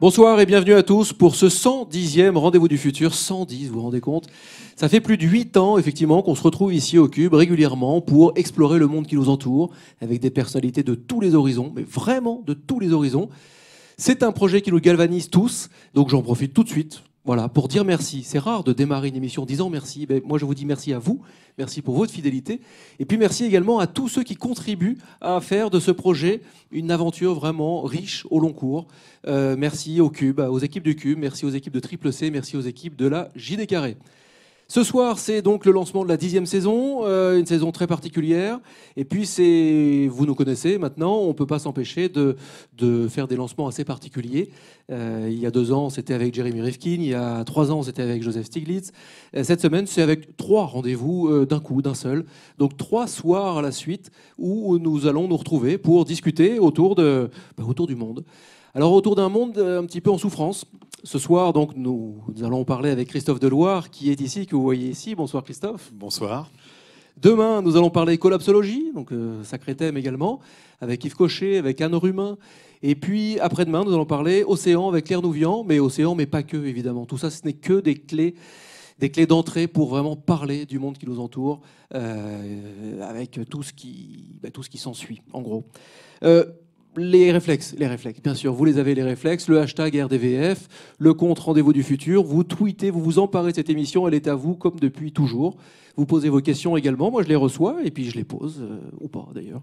Bonsoir et bienvenue à tous pour ce 110e rendez-vous du futur. 110, vous vous rendez compte Ça fait plus de 8 ans, effectivement, qu'on se retrouve ici au Cube régulièrement pour explorer le monde qui nous entoure avec des personnalités de tous les horizons, mais vraiment de tous les horizons. C'est un projet qui nous galvanise tous, donc j'en profite tout de suite voilà, pour dire merci. C'est rare de démarrer une émission en disant merci. Ben, moi, je vous dis merci à vous, merci pour votre fidélité, et puis merci également à tous ceux qui contribuent à faire de ce projet une aventure vraiment riche au long cours. Euh, merci au Cube, aux équipes du Cube, merci aux équipes de Triple C, merci aux équipes de la JD Carré. Ce soir, c'est donc le lancement de la dixième saison, euh, une saison très particulière. Et puis, c'est, vous nous connaissez maintenant, on ne peut pas s'empêcher de, faire des lancements assez particuliers. Euh, il y a deux ans, c'était avec Jeremy Rifkin. Il y a trois ans, c'était avec Joseph Stiglitz. Euh, cette semaine, c'est avec trois rendez-vous d'un coup, d'un seul. Donc, trois soirs à la suite où nous allons nous retrouver pour discuter autour, bah, autour du monde. Alors autour d'un monde un petit peu en souffrance, ce soir, donc, nous, allons parler avec Christophe Deloire, qui est ici, que vous voyez ici. Bonsoir Christophe. Bonsoir. Demain, nous allons parler collapsologie, donc euh, sacré thème également, avec Yves Cochet, avec Anne Rumin. Et puis, après-demain, nous allons parler océan avec Claire Nouvian, mais océan, mais pas que, évidemment. Tout ça, ce n'est que des clés des clés d'entrée pour vraiment parler du monde qui nous entoure, euh, avec tout ce qui, bah, tout qui s'ensuit, en gros. Euh, les réflexes, les réflexes, bien sûr, vous les avez les réflexes, le hashtag RDVF, le compte Rendez-vous du futur, vous tweetez, vous vous emparez de cette émission, elle est à vous comme depuis toujours. Vous posez vos questions également, moi je les reçois et puis je les pose, euh, ou pas d'ailleurs.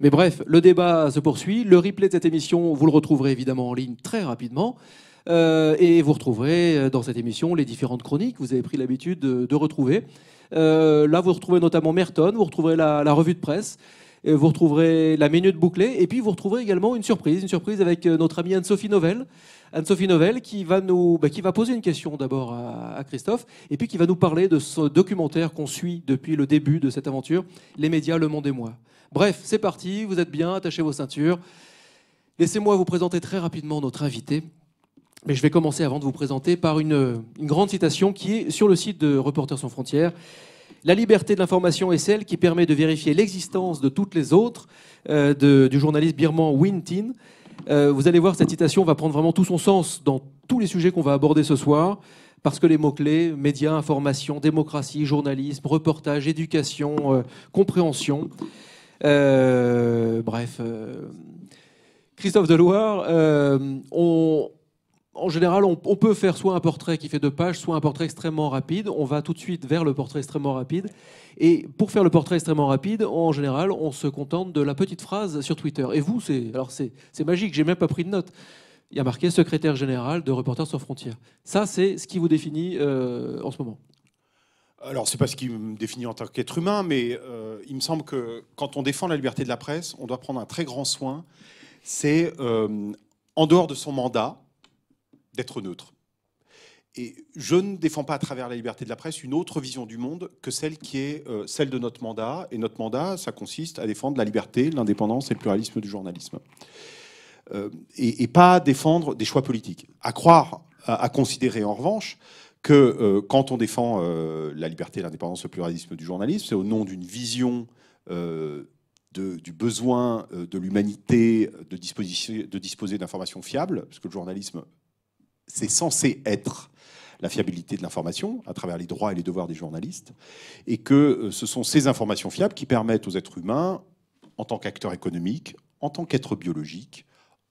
Mais bref, le débat se poursuit, le replay de cette émission, vous le retrouverez évidemment en ligne très rapidement. Euh, et vous retrouverez euh, dans cette émission les différentes chroniques que vous avez pris l'habitude de, retrouver. là, vous retrouvez notamment Merton, vous retrouverez la revue de presse vous retrouverez la minute bouclée et puis vous retrouverez également une surprise, une surprise avec euh, notre amie Anne-Sophie Novelle. Anne-Sophie Novelle qui va nous, bah, qui va poser une question d'abord à, Christophe et puis qui va nous parler de ce documentaire qu'on suit depuis le début de cette aventure, Les médias, le monde et moi. Bref, c'est parti, vous êtes bien, attachez vos ceintures. Laissez-moi vous présenter très rapidement notre invité. Mais je vais commencer avant de vous présenter par une grande citation qui est sur le site de Reporters sans frontières la liberté de l'information est celle qui permet de vérifier l'existence de toutes les autres euh, du journaliste birman Win Tin. Euh, vous allez voir, cette citation va prendre vraiment tout son sens dans tous les sujets qu'on va aborder ce soir, parce que les mots-clés, médias, information, démocratie, journalisme, reportage, éducation, euh, compréhension, bref. Christophe Deloire, on, en général, on, peut faire soit un portrait qui fait deux pages, soit un portrait extrêmement rapide. On va tout de suite vers le portrait extrêmement rapide. Et pour faire le portrait extrêmement rapide, en général, on se contente de la petite phrase sur Twitter. Et vous, c'est alors c'est magique. J'ai même pas pris de notes. Il y a marqué secrétaire général de Reporters sans frontières. Ça, c'est ce qui vous définit euh, en ce moment. Alors, c'est pas ce qui me définit en tant qu'être humain, mais euh, il me semble que quand on défend la liberté de la presse, on doit prendre un très grand soin. C'est euh, en dehors de son mandat d'être neutre. Et je ne défends pas à travers la liberté de la presse une autre vision du monde que celle qui est euh, celle de notre mandat. Et notre mandat, ça consiste à défendre la liberté, l'indépendance et le pluralisme du journalisme. Euh, et, pas pas défendre des choix politiques. À croire, à, considérer en revanche que euh, quand on défend la liberté, l'indépendance, et le pluralisme du journalisme, c'est au nom d'une vision du besoin de l'humanité de, de disposer d'informations fiables, parce que le journalisme c'est censé être la fiabilité de l'information à travers les droits et les devoirs des journalistes, et que euh, ce sont ces informations fiables qui permettent aux êtres humains, en tant qu'acteurs économiques, en tant qu'êtres biologiques,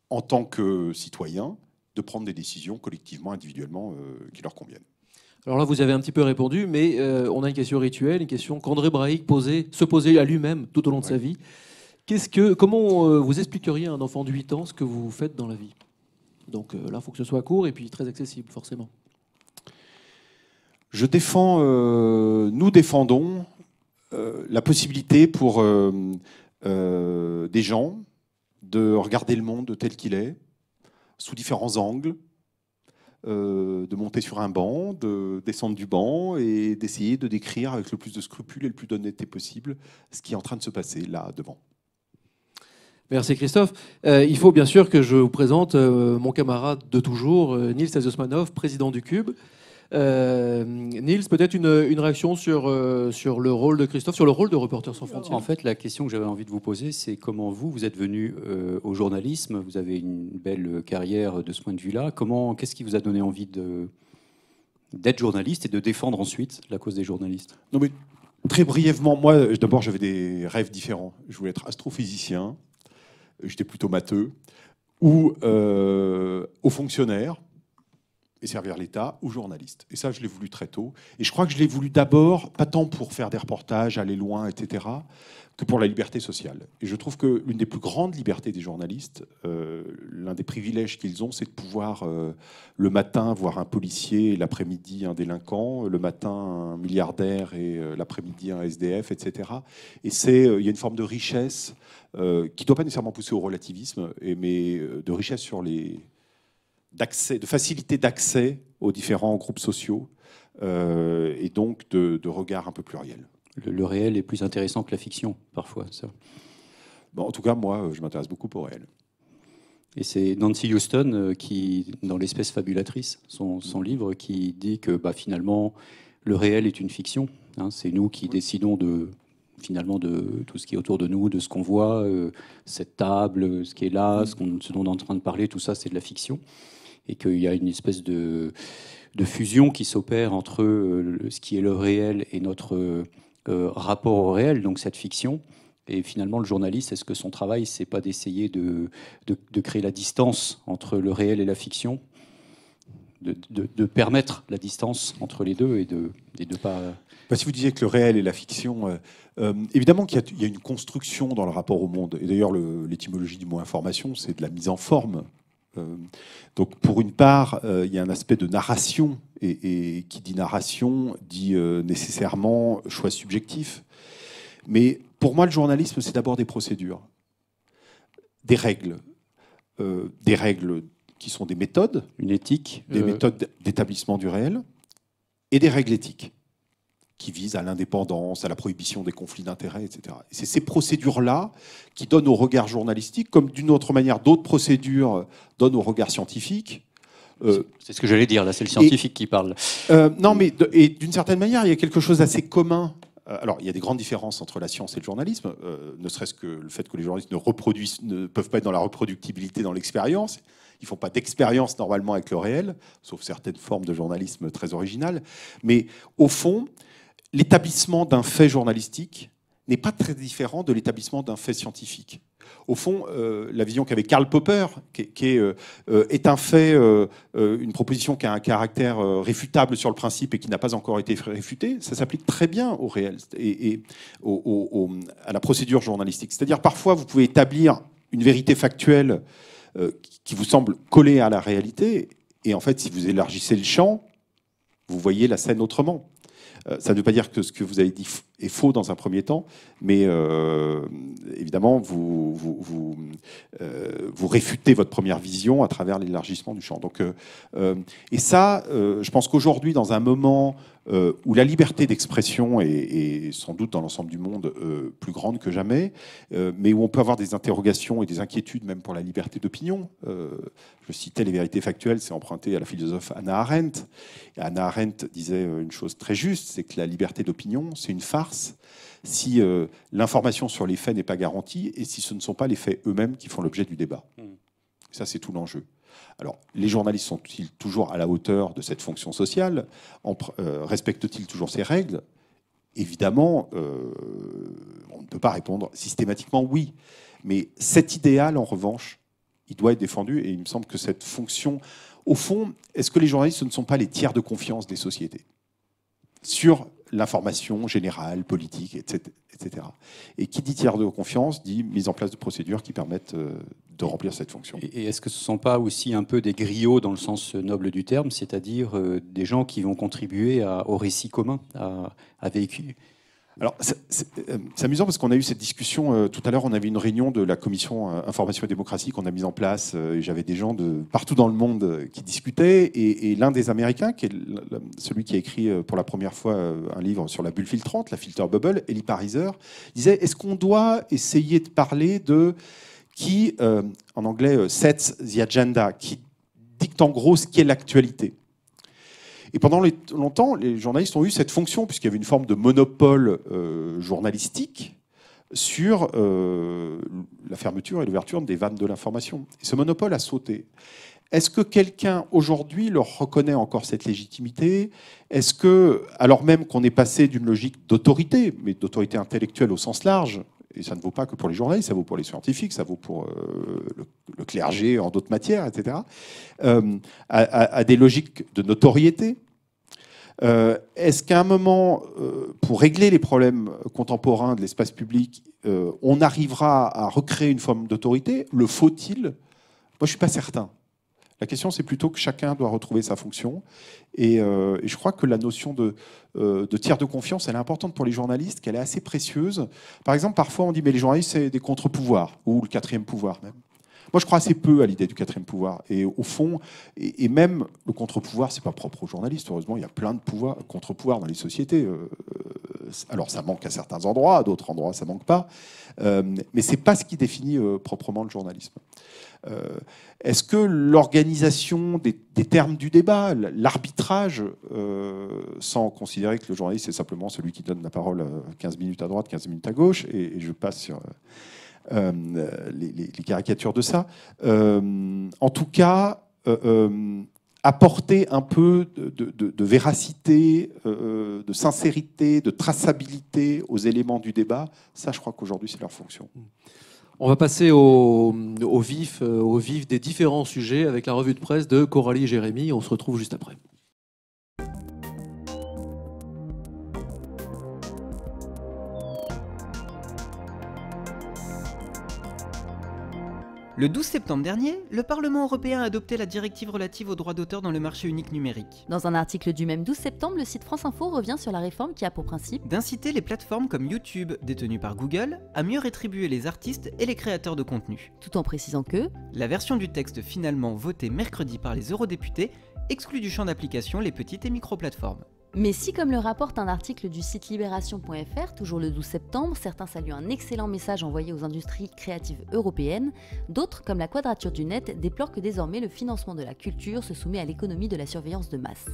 en tant que citoyens, de prendre des décisions collectivement, individuellement, euh, qui leur conviennent. Alors là, vous avez un petit peu répondu, mais euh, on a une question rituelle, une question qu'André Brahic posait, se posait à lui-même tout au long de sa vie. Qu'est-ce que, comment vous expliqueriez à un enfant de 8 ans ce que vous faites dans la vie donc euh, là, il faut que ce soit court et puis très accessible, forcément. Je défends, euh, nous défendons euh, la possibilité pour des gens de regarder le monde tel qu'il est, sous différents angles, de monter sur un banc, de descendre du banc et d'essayer de décrire avec le plus de scrupules et le plus d'honnêteté possible ce qui est en train de se passer là devant. Merci Christophe. Euh, il faut bien sûr que je vous présente euh, mon camarade de toujours, Niels euh, Nils Azosmanov, président du Cube. Nils, peut-être une, réaction sur, sur le rôle de Christophe, sur le rôle de Reporters sans frontières En fait, la question que j'avais envie de vous poser, c'est comment vous, vous êtes venu au journalisme, vous avez une belle carrière de ce point de vue-là, comment, qu'est-ce qui vous a donné envie de, d'être journaliste et de défendre ensuite la cause des journalistes Non mais, très brièvement, moi, d'abord, j'avais des rêves différents. Je voulais être astrophysicien, j'étais plutôt matheux, ou euh, aux fonctionnaires, et servir l'État ou journaliste. Et ça, je l'ai voulu très tôt. Et je crois que je l'ai voulu d'abord, pas tant pour faire des reportages, aller loin, etc., que pour la liberté sociale. Et je trouve que l'une des plus grandes libertés des journalistes, euh, l'un des privilèges qu'ils ont, c'est de pouvoir euh, le matin voir un policier, l'après-midi un délinquant, le matin un milliardaire et euh, l'après-midi un SDF, etc. Et c'est, il y a une forme de richesse qui ne doit pas nécessairement pousser au relativisme, mais de richesse sur les de facilité d'accès aux différents groupes sociaux euh, et donc de, regard un peu pluriel. Le, réel est plus intéressant que la fiction, parfois, ça. en tout cas, moi, je m'intéresse beaucoup au réel. Et c'est Nancy Houston euh, qui, dans l'espèce fabulatrice, son, livre, qui dit que bah, finalement, le réel est une fiction. Hein. c'est nous qui décidons de finalement de tout ce qui est autour de nous, de ce qu'on voit, euh, cette table, ce qui est là, ce, ce dont on est en train de parler, tout ça, c'est de la fiction et qu'il y a une espèce de, fusion qui s'opère entre euh, ce qui est le réel et notre euh, euh, rapport au réel, donc cette fiction. Et finalement, le journaliste, est-ce que son travail, c'est pas d'essayer de, créer la distance entre le réel et la fiction de, permettre la distance entre les deux et de ne pas... Bah, si vous disiez que le réel et la fiction, évidemment qu'il y, y, a une construction dans le rapport au monde. Et d'ailleurs, l'étymologie du mot information, c'est de la mise en forme. Euh, donc pour une part, euh, il y a un aspect de narration, et, qui dit narration dit euh, nécessairement choix subjectif. Mais pour moi, le journalisme, c'est d'abord des procédures, des règles, des règles qui sont des méthodes, une éthique, des méthodes d'établissement du réel, et des règles éthiques qui visent à l'indépendance, à la prohibition des conflits d'intérêts, etc. c'est ces procédures-là qui donnent au regard journalistique, comme d'une autre manière d'autres procédures donnent au regard scientifique, euh, c'est ce que j'allais dire, là, c'est le scientifique qui parle. Euh, non, mais d'une certaine manière, il y a quelque chose d'assez commun. Euh, alors, il y a des grandes différences entre la science et le journalisme, ne serait-ce que le fait que les journalistes ne, reproduisent, ne peuvent pas être dans la reproductibilité, dans l'expérience. Ils ne font pas d'expérience normalement avec le réel, sauf certaines formes de journalisme très originales. Mais au fond, l'établissement d'un fait journalistique n'est pas très différent de l'établissement d'un fait scientifique. Au fond, euh, la vision qu'avait Karl Popper, qui, euh, euh, est, un fait, une proposition qui a un caractère réfutable sur le principe et qui n'a pas encore été réfutée, ça s'applique très bien au réel et, à la procédure journalistique. C'est-à-dire parfois, vous pouvez établir une vérité factuelle qui vous semble collée à la réalité, et en fait, si vous élargissez le champ, vous voyez la scène autrement. Euh, ça ne veut pas dire que ce que vous avez dit est faux dans un premier temps, mais euh, évidemment, vous, vous, euh, vous, réfutez votre première vision à travers l'élargissement du champ. Donc, euh, et ça, je pense qu'aujourd'hui, dans un moment où la liberté d'expression est, sans doute dans l'ensemble du monde plus grande que jamais, mais où on peut avoir des interrogations et des inquiétudes même pour la liberté d'opinion, je citais les vérités factuelles, c'est emprunté à la philosophe Anna Arendt. Anna Arendt disait une chose très juste, c'est que la liberté d'opinion, c'est une farce si euh, l'information sur les faits n'est pas garantie et si ce ne sont pas les faits eux-mêmes qui font l'objet du débat. Hmm. Ça, c'est tout l'enjeu. Alors, les journalistes sont-ils toujours à la hauteur de cette fonction sociale euh, Respectent-ils toujours ces règles Évidemment, euh, on ne peut pas répondre systématiquement oui. Mais cet idéal, en revanche, il doit être défendu et il me semble que cette fonction, au fond, est-ce que les journalistes ne sont pas les tiers de confiance des sociétés sur l'information générale, politique, etc. Et qui dit tiers de confiance dit mise en place de procédures qui permettent euh, de remplir cette fonction. Et est-ce que ce ne sont pas aussi un peu des griots dans le sens euh, noble du terme, c'est-à-dire euh, des gens qui vont contribuer au récit commun, à, vécu. véhiculer alors, euh, c'est amusant parce qu'on a eu cette discussion euh, tout à l'heure. On avait une réunion de la commission euh, information et démocratie qu'on a mise en place. et J'avais des gens de partout dans le monde qui discutaient. Et, l'un des Américains, qui est celui qui a écrit pour la première fois un livre sur la bulle filtrante, la filter bubble, Eli Pariser, disait Est-ce qu'on doit essayer de parler de qui, en anglais, sets the agenda, qui dicte en gros ce qu'est l'actualité et pendant longtemps, les journalistes ont eu cette fonction, puisqu'il y avait une forme de monopole euh, journalistique sur euh, la fermeture et l'ouverture des vannes de l'information. Et ce monopole a sauté. Est-ce que quelqu'un aujourd'hui leur reconnaît encore cette légitimité Est-ce que, alors même qu'on est passé d'une logique d'autorité, mais d'autorité intellectuelle au sens large, et ça ne vaut pas que pour les journalistes, ça vaut pour les scientifiques, ça vaut pour euh, le, clergé en d'autres matières, etc., à, euh, des logiques de notoriété. Euh, est-ce qu'à un moment, pour régler les problèmes contemporains de l'espace public, on arrivera à recréer une forme d'autorité Le faut-il Moi, je ne suis pas certain. La question, c'est plutôt que chacun doit retrouver sa fonction. Et, euh, je crois que la notion de, euh, de, tiers de confiance, elle est importante pour les journalistes, qu'elle est assez précieuse. Par exemple, parfois, on dit, mais les journalistes, c'est des contre-pouvoirs, ou le quatrième pouvoir même. Moi, je crois assez peu à l'idée du quatrième pouvoir. Et au fond, et, même le contre-pouvoir, ce n'est pas propre aux journalistes. Heureusement, il y a plein de pouvoirs, contre-pouvoirs dans les sociétés. Euh, euh, alors, ça manque à certains endroits, à d'autres endroits, ça ne manque pas. Euh, mais mais n'est pas ce qui définit proprement le journalisme. Est-ce que l'organisation des, termes du débat, l'arbitrage, sans considérer que le journaliste est simplement celui qui donne la parole 15 minutes à droite, 15 minutes à gauche, et je passe sur euh, les, caricatures de ça. Euh, en tout cas, euh, apporter un peu de, véracité, de sincérité, de traçabilité aux éléments du débat, ça, je crois qu'aujourd'hui, c'est leur fonction. On va passer au, vif, au vif des différents sujets avec la revue de presse de Coralie et Jérémy. On se retrouve juste après. Le 12 septembre dernier, le Parlement européen a adopté la directive relative aux droits d'auteur dans le marché unique numérique. Dans un article du même 12 septembre, le site France Info revient sur la réforme qui a pour principe d'inciter les plateformes comme YouTube, détenues par Google, à mieux rétribuer les artistes et les créateurs de contenu. Tout en précisant que la version du texte finalement votée mercredi par les eurodéputés exclut du champ d'application les petites et micro-plateformes. Mais si, comme le rapporte un article du site libération.fr, toujours le 12 septembre, certains saluent un excellent message envoyé aux industries créatives européennes, d'autres, comme la Quadrature du Net, déplorent que désormais le financement de la culture se soumet à l'économie de la surveillance de masse.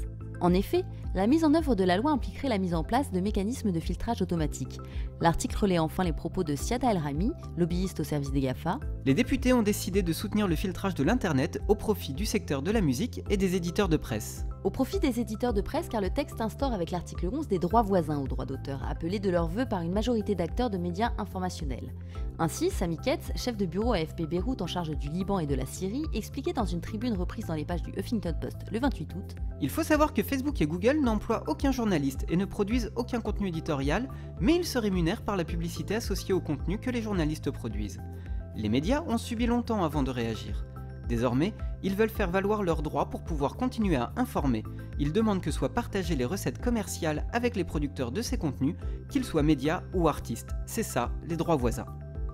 En effet, la mise en œuvre de la loi impliquerait la mise en place de mécanismes de filtrage automatique. L'article relaie enfin les propos de Siada El-Rami, lobbyiste au service des GAFA. Les députés ont décidé de soutenir le filtrage de l'Internet au profit du secteur de la musique et des éditeurs de presse. Au profit des éditeurs de presse car le texte avec l'article 11 des droits voisins aux droits d'auteur, appelés de leur vœu par une majorité d'acteurs de médias informationnels. Ainsi, Sami Ketz, chef de bureau AFP Beyrouth en charge du Liban et de la Syrie, expliquait dans une tribune reprise dans les pages du Huffington Post le 28 août Il faut savoir que Facebook et Google n'emploient aucun journaliste et ne produisent aucun contenu éditorial, mais ils se rémunèrent par la publicité associée au contenu que les journalistes produisent. Les médias ont subi longtemps avant de réagir. Désormais, ils veulent faire valoir leurs droits pour pouvoir continuer à informer. Ils demandent que soient partagées les recettes commerciales avec les producteurs de ces contenus, qu'ils soient médias ou artistes. C'est ça, les droits voisins.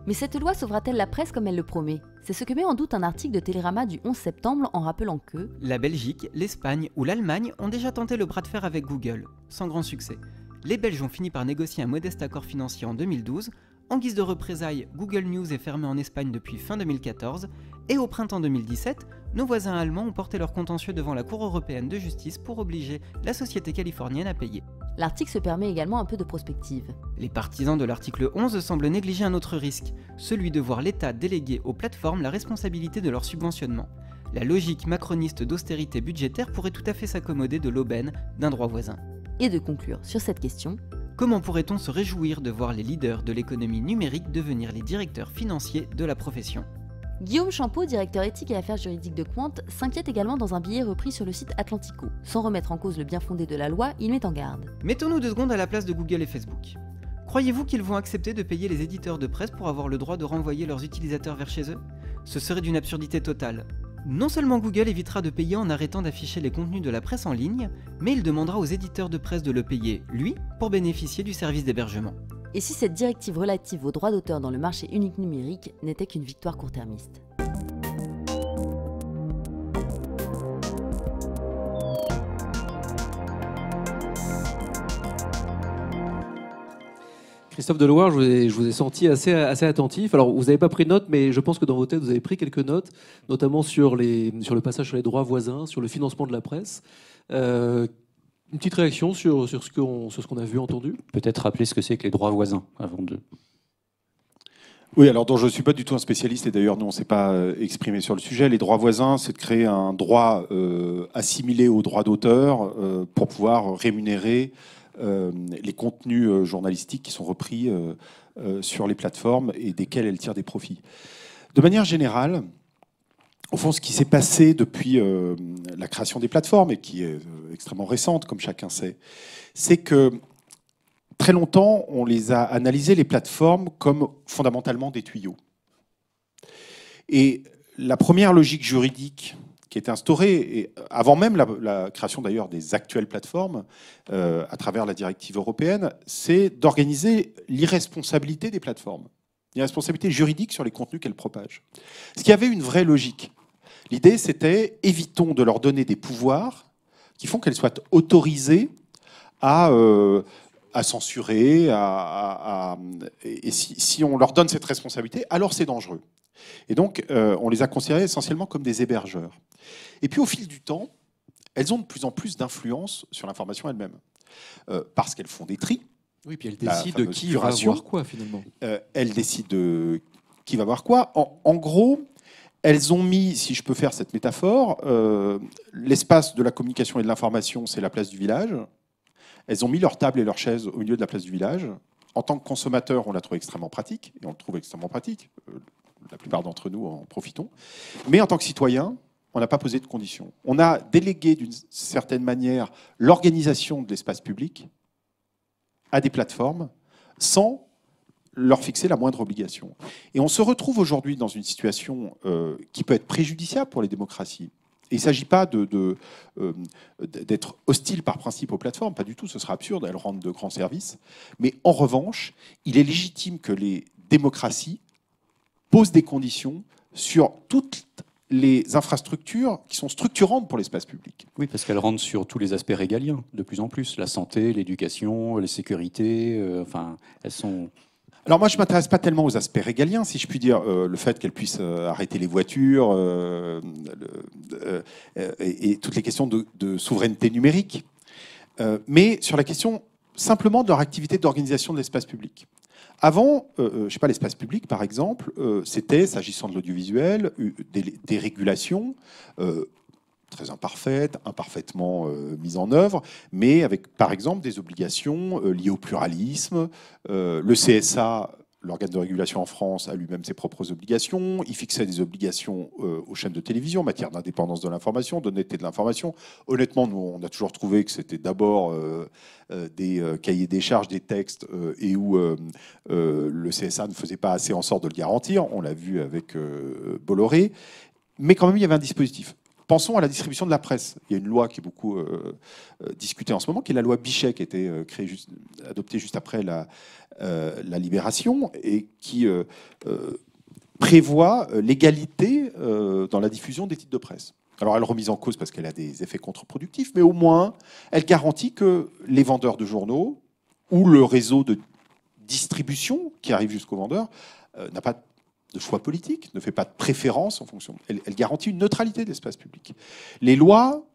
Mais cette loi sauvera-t-elle la presse comme elle le promet C'est ce que met en doute un article de Télérama du 11 septembre en rappelant que La Belgique, l'Espagne ou l'Allemagne ont déjà tenté le bras de fer avec Google, sans grand succès. Les Belges ont fini par négocier un modeste accord financier en 2012 en guise de représailles, Google News est fermé en Espagne depuis fin 2014, et au printemps 2017, nos voisins allemands ont porté leur contentieux devant la Cour européenne de justice pour obliger la société californienne à payer. L'article se permet également un peu de prospective. Les partisans de l'article 11 semblent négliger un autre risque, celui de voir l'État déléguer aux plateformes la responsabilité de leur subventionnement. La logique macroniste d'austérité budgétaire pourrait tout à fait s'accommoder de l'aubaine d'un droit voisin. Et de conclure sur cette question, Comment pourrait-on se réjouir de voir les leaders de l'économie numérique devenir les directeurs financiers de la profession Guillaume Champeau, directeur éthique et affaires juridiques de Quant, s'inquiète également dans un billet repris sur le site Atlantico. Sans remettre en cause le bien fondé de la loi, il met en garde. Mettons-nous deux secondes à la place de Google et Facebook. Croyez-vous qu'ils vont accepter de payer les éditeurs de presse pour avoir le droit de renvoyer leurs utilisateurs vers chez eux Ce serait d'une absurdité totale. Non seulement Google évitera de payer en arrêtant d'afficher les contenus de la presse en ligne, mais il demandera aux éditeurs de presse de le payer, lui, pour bénéficier du service d'hébergement. Et si cette directive relative aux droits d'auteur dans le marché unique numérique n'était qu'une victoire court-termiste Christophe Deloire, je vous ai, senti assez, attentif. Alors, vous n'avez pas pris de notes, mais je pense que dans vos têtes, vous avez pris quelques notes, notamment sur, le passage sur les droits voisins, sur le financement de la presse. Euh, une petite réaction sur, ce qu'on a vu, entendu Peut-être rappeler ce que c'est que les droits voisins avant de. Oui, alors dont je ne suis pas du tout un spécialiste, et d'ailleurs nous on ne s'est pas euh, exprimé sur le sujet, les droits voisins, c'est de créer un droit euh, assimilé au droit d'auteur pour pouvoir rémunérer euh, les contenus euh, journalistiques qui sont repris euh, sur les plateformes et desquels elles tirent des profits. De manière générale, au fond, ce qui s'est passé depuis la création des plateformes, et qui est extrêmement récente, comme chacun sait, c'est que très longtemps, on les a analysées, les plateformes, comme fondamentalement des tuyaux. Et la première logique juridique qui a été instaurée, et euh, avant même la, création d'ailleurs des actuelles plateformes, euh, à travers la directive européenne, c'est d'organiser l'irresponsabilité des plateformes, l'irresponsabilité juridique sur les contenus qu'elles propagent. Ce qui avait une vraie logique. L'idée, c'était évitons de leur donner des pouvoirs qui font qu'elles soient autorisées à, euh, à censurer, et si on leur donne cette responsabilité, alors c'est dangereux. Et donc, euh, on les a considérées essentiellement comme des hébergeurs. Et puis, au fil du temps, elles ont de plus en plus d'influence sur l'information elle-même, euh, parce qu'elles font des tris. Oui, puis euh, elles décident de qui va voir quoi, finalement. elles décident de qui va voir quoi. En, gros, elles ont mis, si je peux faire cette métaphore, l'espace de la communication et de l'information, c'est la place du village. Elles ont mis leur table et leur chaises au milieu de la place du village en tant que consommateur, on la trouve extrêmement pratique, et on le trouve extrêmement pratique la plupart d'entre nous en profitons. Mais en tant que citoyen, on n'a pas posé de conditions. On a délégué d'une certaine manière l'organisation de l'espace public à des plateformes sans leur fixer la moindre obligation. Et on se retrouve aujourd'hui dans une situation euh, qui peut être préjudiciable pour les démocraties. il ne s'agit pas euh, d'être de, hostile par principe aux plateformes, pas du tout, ce sera absurde, elles rendent de grands services. Mais en revanche, il est légitime que les démocraties pose des conditions sur toutes les infrastructures qui sont structurantes pour l'espace public. Oui, parce qu'elles rentrent sur tous les aspects régaliens, de plus en plus. La santé, l'éducation, la sécurité, euh, enfin, elles sont... Alors moi, je m'intéresse pas tellement aux aspects régaliens, si je puis dire, euh, le fait qu'elles puissent euh, arrêter les voitures et, toutes les questions de souveraineté numérique, mais sur la question simplement de leur activité d'organisation de l'espace public. Avant, je euh, euh, je sais pas, l'espace public, par exemple, euh, c'était, s'agissant de l'audiovisuel, des, régulations très imparfaites, imparfaitement mises en œuvre, mais avec, par exemple, des obligations liées au pluralisme. le CSA L'organe de régulation en France a lui-même ses propres obligations. Il fixait des obligations euh, aux chaînes de télévision en matière d'indépendance de l'information, d'honnêteté de l'information. Honnêtement, nous, on a toujours trouvé que c'était d'abord euh, euh, des cahiers des charges, des textes, et où le CSA ne faisait pas assez en sorte de le garantir. On l'a vu avec Bolloré. Mais quand même, il y avait un dispositif. Pensons à la distribution de la presse. Il y a une loi qui est beaucoup euh, euh, discutée en ce moment, qui est la loi Bichet, qui a été euh, créée adoptée juste après la, libération et qui prévoit l'égalité dans la diffusion des titres de presse. Alors elle est remise en cause parce qu'elle a des effets contre-productifs, mais au moins elle garantit que les vendeurs de journaux ou le réseau de distribution qui arrive jusqu'aux vendeurs n'a pas de choix politique, ne fait pas de préférence en fonction. Elle, garantit une neutralité de l'espace public. Les lois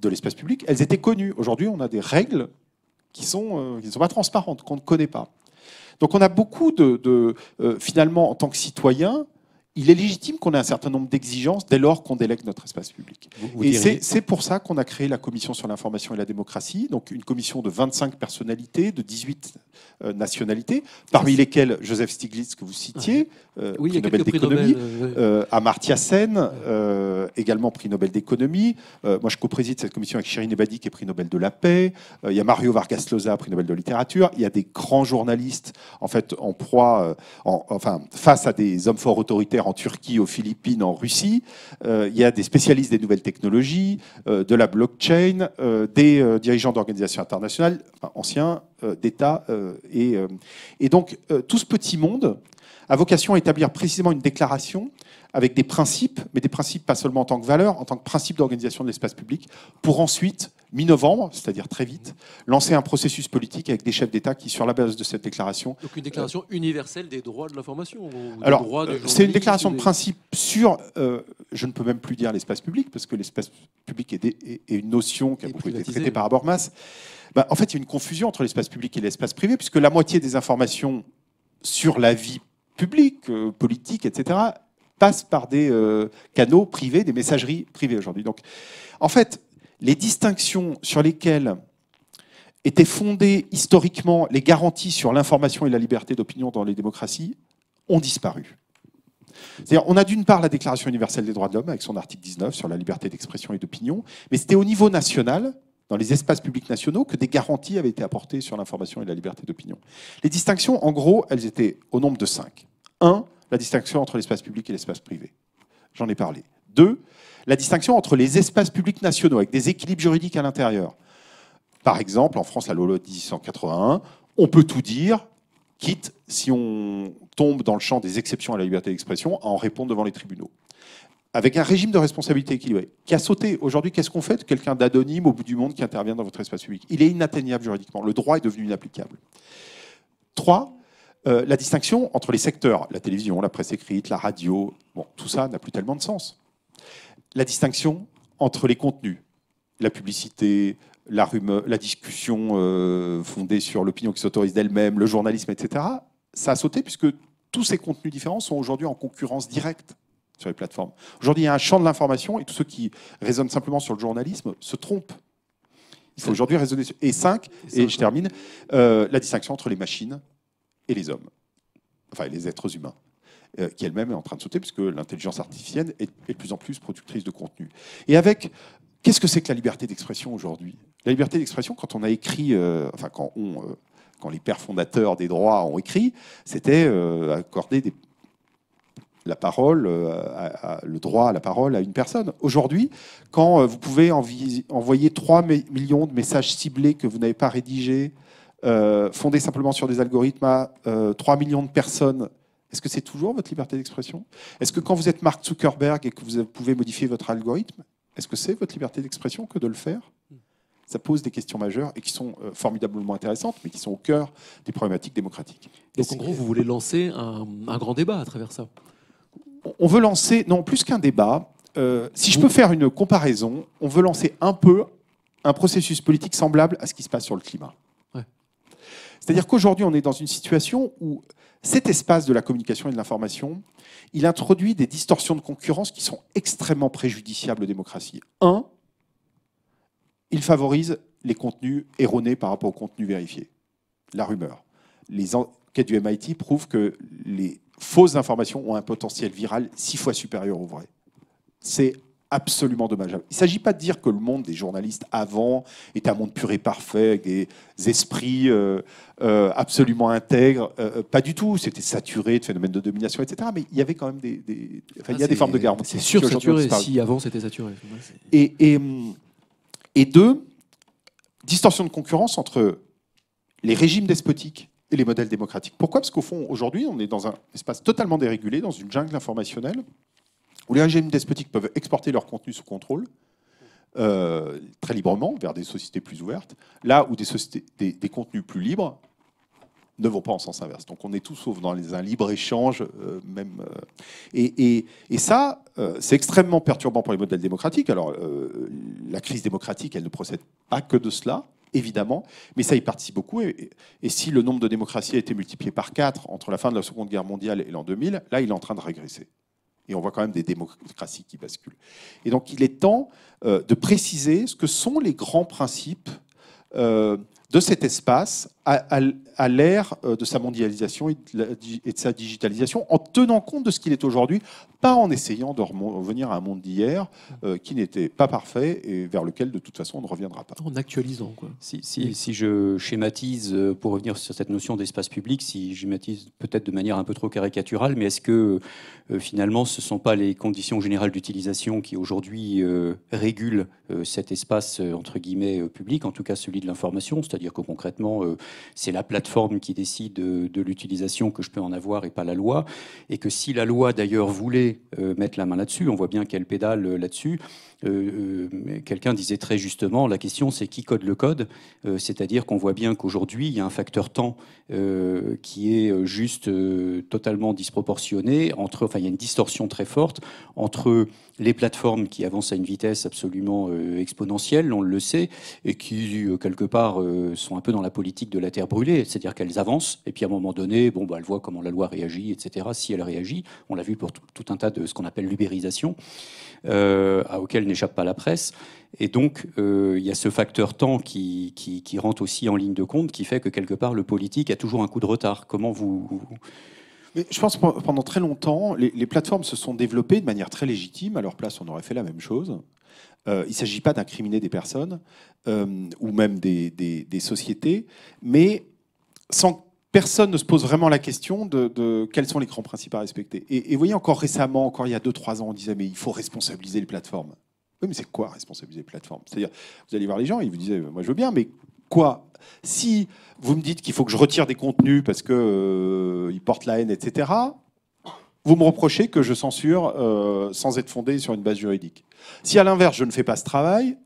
de l'espace public, elles étaient connues. Aujourd'hui, on a des règles qui sont, euh, ne sont pas transparentes, qu'on ne connaît pas. Donc on a beaucoup de... de euh, finalement, en tant que citoyen, il est légitime qu'on ait un certain nombre d'exigences dès lors qu'on délègue notre espace public. et c'est pour ça qu'on a créé la commission sur l'information et la démocratie, donc une commission de 25 personnalités, de 18 euh, nationalités, parmi lesquelles Joseph Stiglitz que vous citiez, euh, oui, prix Nobel d'économie, euh, Amartya Sen, également prix Nobel d'économie. moi, je co-préside cette commission avec Shirin Ebadi, qui est prix Nobel de la paix. Euh, il y a Mario Vargas Llosa, prix Nobel de littérature. Il y a des grands journalistes, en fait, en proie, euh, enfin, face à des hommes forts autoritaires en Turquie, aux Philippines, en Russie. Euh, il y a des spécialistes des nouvelles technologies, de la blockchain, des dirigeants d'organisations internationales, anciens, d'État. et, et donc, tout ce petit monde a vocation à établir précisément une déclaration avec des principes, mais des principes pas seulement en tant que valeur, en tant que principe d'organisation de l'espace public, pour ensuite, mi-novembre, c'est-à-dire très vite, lancer un processus politique avec des chefs d'État qui, sur la base de cette déclaration... Donc une déclaration universelle des droits de l'information Alors, euh, c'est une déclaration de principe sur, euh, je ne peux même plus dire l'espace public, parce que l'espace public est, une notion qui a beaucoup été traitée par Habermas. Bah, en fait, il y a une confusion entre l'espace public et l'espace privé, puisque la moitié des informations sur la vie public, politique, euh, politiques, etc., passent par des euh, canaux privés, des messageries privées aujourd'hui. Donc, en fait, les distinctions sur lesquelles étaient fondées historiquement les garanties sur l'information et la liberté d'opinion dans les démocraties ont disparu. C'est-à-dire, on a d'une part la Déclaration universelle des droits de l'homme avec son article 19 sur la liberté d'expression et d'opinion, mais c'était au niveau national dans les espaces publics nationaux que des garanties avaient été apportées sur l'information et la liberté d'opinion. Les distinctions, en gros, elles étaient au nombre de cinq. Un, la distinction entre l'espace public et l'espace privé. J'en ai parlé. Deux, la distinction entre les espaces publics nationaux avec des équilibres juridiques à l'intérieur. Par exemple, en France, la loi 1881, on peut tout dire, quitte si on tombe dans le champ des exceptions à la liberté d'expression, à en répondre devant les tribunaux avec un régime de responsabilité équilibré, qui a sauté. Aujourd'hui, qu'est-ce qu'on fait de quelqu'un d'anonyme au bout du monde qui intervient dans votre espace public Il est inatteignable juridiquement. Le droit est devenu inapplicable. Trois, euh, la distinction entre les secteurs, la télévision, la presse écrite, la radio, bon, tout ça n'a plus tellement de sens. La distinction entre les contenus, la publicité, la, la discussion euh, fondée sur l'opinion qui s'autorise d'elle-même, le journalisme, etc., ça a sauté puisque tous ces contenus différents sont aujourd'hui en concurrence directe sur les plateformes. Aujourd'hui, il y a un champ de l'information et tous ceux qui raisonnent simplement sur le journalisme se trompent. Il faut aujourd'hui raisonner. Sur... Et cinq, et je termine, euh, la distinction entre les machines et les hommes, enfin les êtres humains, euh, qui elle-même est en train de sauter, puisque l'intelligence artificielle est, de plus en plus productrice de contenu. Et avec Qu'est-ce que c'est que la liberté d'expression aujourd'hui La liberté d'expression, quand on a écrit, euh, enfin quand, on, quand les pères fondateurs des droits ont écrit, c'était accorder des, la parole, euh, le droit à la parole à une personne. Aujourd'hui, quand euh, vous pouvez envoyer 3 millions de messages ciblés que vous n'avez pas rédigés, euh, fondés simplement sur des algorithmes à 3 millions de personnes, est-ce que c'est toujours votre liberté d'expression Est-ce que quand vous êtes Mark Zuckerberg et que vous pouvez modifier votre algorithme, est-ce que c'est votre liberté d'expression que de le faire ça pose des questions majeures et qui sont formidablement intéressantes, mais qui sont au cœur des problématiques démocratiques. Donc en gros, vous voulez lancer un, un grand débat à travers ça on veut lancer, non, plus qu'un débat, euh, si je peux faire une comparaison, on veut lancer un peu un processus politique semblable à ce qui se passe sur le climat. C'est-à-dire qu'aujourd'hui, on est dans une situation où cet espace de la communication et de l'information, il introduit des distorsions de concurrence qui sont extrêmement préjudiciables aux démocraties. Un, il favorise les contenus erronés par rapport aux contenus vérifiés, la rumeur. Les enquêtes du MIT prouvent que les fausses informations ont un potentiel viral six fois supérieur au vrai. C'est absolument dommageable. Il ne s'agit pas de dire que le monde des journalistes avant était un monde pur et parfait, avec des esprits euh, euh, absolument intègres. Euh, pas du tout. C'était saturé de phénomènes de domination, etc. Mais il y avait quand même des, il y a ah, des formes de garde. C'est sûr saturé. Si avant c'était saturé. Hum, et deux, distorsion de concurrence entre les régimes despotiques les modèles démocratiques. Pourquoi Parce qu'au fond, aujourd'hui, on est dans un espace totalement dérégulé, dans une jungle informationnelle, où les régimes despotiques peuvent exporter leur contenu sous contrôle, euh, très librement, vers des sociétés plus ouvertes, là où des, sociétés, des contenus plus libres ne vont pas en sens inverse. Donc on est tous sauf dans un libre-échange, euh, même. Euh, et, ça, euh, c'est extrêmement perturbant pour les modèles démocratiques. Alors la crise démocratique, elle ne procède pas que de cela, évidemment, mais ça y participe beaucoup. Et, et, si le nombre de démocraties a été multiplié par 4 entre la fin de la Seconde Guerre mondiale et l'an 2000, là, il est en train de régresser. Et on voit quand même des démocraties qui basculent. Et donc il est temps de préciser ce que sont les grands principes de cet espace à, l'ère euh, de sa mondialisation et de, sa digitalisation, en tenant compte de ce qu'il est aujourd'hui, pas en essayant de revenir à un monde d'hier euh, qui n'était pas parfait et vers lequel de toute façon on ne reviendra pas. En actualisant. Quoi. Si, si, si je schématise, euh, pour revenir sur cette notion d'espace public, si je schématise peut-être de manière un peu trop caricaturale, mais est-ce que finalement ce ne sont pas les conditions générales d'utilisation qui aujourd'hui régulent cet espace entre guillemets public, en tout cas celui de l'information, c'est-à-dire que concrètement c'est la plateforme qui décide de, l'utilisation que je peux en avoir et pas la loi. Et que si la loi d'ailleurs voulait euh, mettre la main là-dessus, on voit bien qu'elle pédale euh, là-dessus, euh, euh, quelqu'un disait très justement, la question c'est qui code le code, euh, c'est-à-dire qu'on voit bien qu'aujourd'hui il y a un facteur temps qui est juste totalement disproportionné, entre, enfin il y a une distorsion très forte entre les plateformes qui avancent à une vitesse absolument exponentielle, on le sait, et qui quelque part sont un peu dans la politique de la terre brûlée, c'est-à-dire qu'elles avancent et puis à un moment donné, bon bah, elles voient comment la loi réagit, etc. Si elle réagit, on l'a vu pour tout, un tas de ce qu'on appelle l'ubérisation, à auquel n'échappe pas à la presse. Et donc, euh, il y a ce facteur temps qui, qui, rentre aussi en ligne de compte, qui fait que quelque part, le politique a toujours un coup de retard. Comment vous... je pense que pendant très longtemps, les, plateformes se sont développées de manière très légitime. À leur place, on aurait fait la même chose. Euh, il ne s'agit pas d'incriminer des personnes euh, ou même des, sociétés, mais sans personne ne se pose vraiment la question de, de quels sont les grands principes à respecter. Et vous voyez, encore récemment, encore il y a 2-3 ans, on disait mais il faut responsabiliser les plateformes. Oui, mais c'est quoi responsabiliser les plateformes C'est-à-dire, vous allez voir les gens, ils vous disent, moi je veux bien, mais quoi Si vous me dites qu'il faut que je retire des contenus parce qu'ils euh, portent la haine, etc., vous me reprochez que je censure euh, sans être fondé sur une base juridique. Si à l'inverse, je ne fais pas ce travail,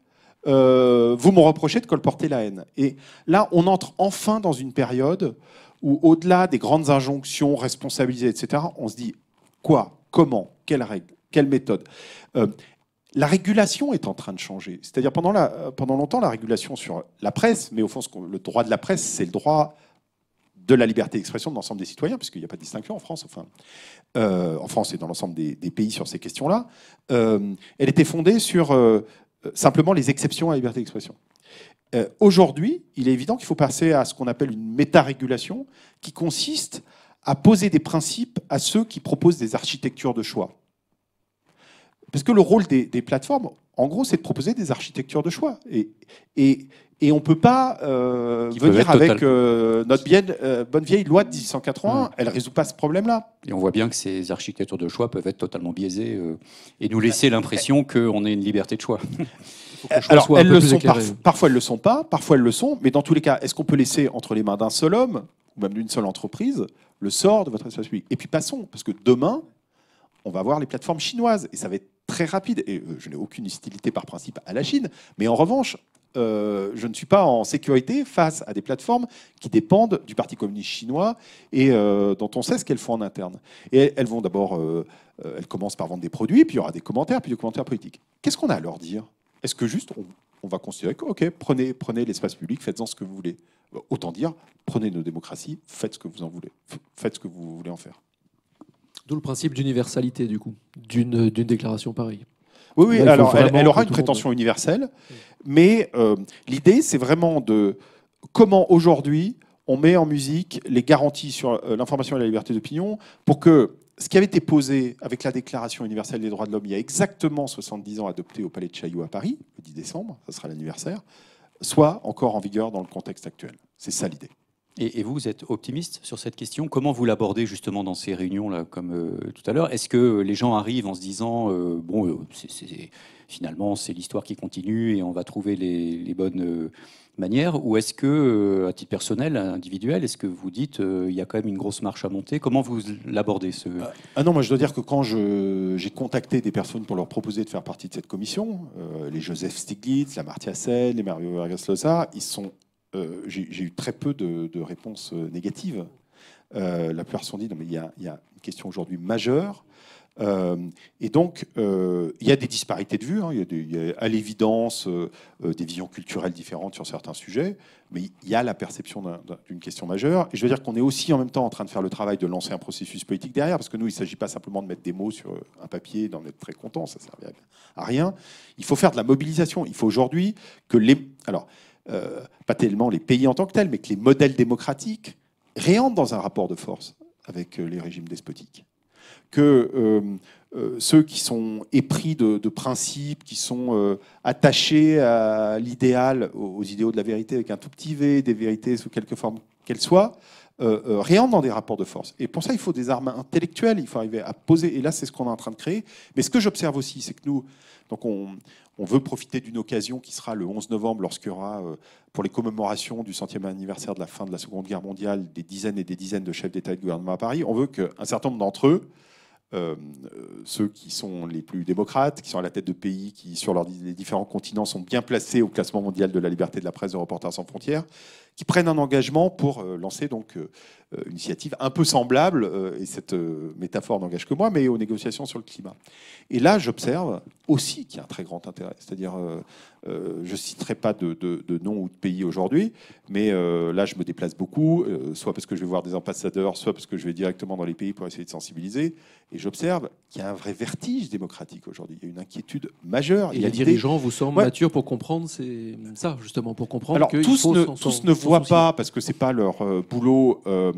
euh, vous me reprochez de colporter la haine. Et là, on entre enfin dans une période où, au-delà des grandes injonctions, responsabilisées, etc., on se dit quoi, comment, quelles règles, quelle méthode la régulation est en train de changer. C'est-à-dire euh, pendant, longtemps, la régulation sur la presse, mais au fond, le droit de la presse, c'est le droit de la liberté d'expression de l'ensemble des citoyens, puisqu'il n'y a pas de distinction en France, enfin, euh, en France et dans l'ensemble des, pays sur ces questions-là, euh, elle était fondée sur simplement les exceptions à la liberté d'expression. Aujourd'hui, il est évident qu'il faut passer à ce qu'on appelle une méta-régulation, qui consiste à poser des principes à ceux qui proposent des architectures de choix. Parce que le rôle des, plateformes, en gros, c'est de proposer des architectures de choix. Et, et, et on ne peut pas euh, venir avec euh, notre bien, euh, bonne vieille loi de 1881. Hmm. Elle ne résout pas ce problème-là. Et on voit bien que ces architectures de choix peuvent être totalement biaisées euh, et nous laisser l'impression qu'on a une liberté de choix. Alors, elles le sont parfois elles le sont pas, parfois elles le sont, mais dans tous les cas, est-ce qu'on peut laisser entre les mains d'un seul homme ou même d'une seule entreprise le sort de votre espace public Et puis passons, parce que demain, on va voir les plateformes chinoises et ça va être très rapide, et euh, je n'ai aucune hostilité par principe à la Chine, mais en revanche, euh, je ne suis pas en sécurité face à des plateformes qui dépendent du Parti communiste chinois et euh, dont on sait ce qu'elles font en interne. Et elles vont d'abord, elles commencent par vendre des produits, puis il y aura des commentaires, puis des commentaires politiques. Qu'est-ce qu'on a à leur dire Est-ce que juste on, on, va considérer que, ok, prenez, prenez l'espace public, faites-en ce que vous voulez Autant dire, prenez nos démocraties, faites ce que vous en voulez, faites ce que vous voulez en faire. D'où le principe d'universalité, du coup, d'une déclaration pareille. Oui, oui, alors elle, aura une prétention universelle, mais euh, l'idée, c'est vraiment de comment aujourd'hui on met en musique les garanties sur euh, l'information et la liberté d'opinion pour que ce qui avait été posé avec la Déclaration universelle des droits de l'homme il y a exactement 70 ans, adoptée au Palais de Chaillot à Paris, le 10 décembre, ce sera l'anniversaire, soit encore en vigueur dans le contexte actuel. C'est ça l'idée. Et, vous, vous êtes optimiste sur cette question Comment vous l'abordez justement dans ces réunions-là, comme euh, tout à l'heure Est-ce que les gens arrivent en se disant, euh, bon, euh, finalement, c'est l'histoire qui continue et on va trouver les, bonnes manières Ou est-ce que, à titre personnel, individuel, est-ce que vous dites il y a quand même une grosse marche à monter Comment vous l'abordez ce... Ah, ah non, moi je dois dire que quand j'ai contacté des personnes pour leur proposer de faire partie de cette commission, les Joseph Stiglitz, la Martia Sen, les Mario vargas Losa, ils sont euh, j'ai eu très peu de, réponses euh, négatives. Euh, la plupart sont dit, non, mais il y, a, une question aujourd'hui majeure. et donc, il y a des disparités de vues, hein. il, y a à l'évidence des visions culturelles différentes sur certains sujets, mais il y a la perception d'une question majeure. Et je veux dire qu'on est aussi en même temps en train de faire le travail de lancer un processus politique derrière, parce que nous, il ne s'agit pas simplement de mettre des mots sur un papier, d'en être très content, ça ne servirait à rien. Il faut faire de la mobilisation. Il faut aujourd'hui que les... Alors, euh, pas tellement les pays en tant que tels, mais que les modèles démocratiques réentrent dans un rapport de force avec euh, les régimes despotiques. Que euh, ceux qui sont épris de, principes, qui sont attachés à l'idéal, aux, aux, idéaux de la vérité avec un tout petit v, des vérités sous quelque forme qu'elles soient, euh, euh, rien dans des rapports de force. Et pour ça, il faut des armes intellectuelles, il faut arriver à poser, et là, c'est ce qu'on est en train de créer. Mais ce que j'observe aussi, c'est que nous, donc on, veut profiter d'une occasion qui sera le 11 novembre, lorsqu'il y aura, euh, pour les commémorations du centième anniversaire de la fin de la Seconde Guerre mondiale, des dizaines et des dizaines de chefs d'État et de gouvernement à Paris. On veut qu'un certain nombre d'entre eux, ceux qui sont les plus démocrates, qui sont à la tête de pays, qui sur les différents continents sont bien placés au classement mondial de la liberté de la presse de Reporters sans frontières, qui prennent un engagement pour euh, lancer donc une euh, euh, initiative un peu semblable, et cette métaphore n'engage que moi, mais aux négociations sur le climat. Et là, j'observe aussi qu'il y a un très grand intérêt. C'est-à-dire, je ne citerai pas de, nom ou de pays aujourd'hui, mais là, je me déplace beaucoup, soit parce que je vais voir des ambassadeurs, soit parce que je vais directement dans les pays pour essayer de sensibiliser. Et j'observe qu'il y a un vrai vertige démocratique aujourd'hui. Il y a une inquiétude majeure. Et il y a les dirigeants vous semblent mature matures pour comprendre c'est ça, justement, pour comprendre Alors, que tous, ne, tous ne voient pas, parce que ce n'est pas leur euh, boulot, euh,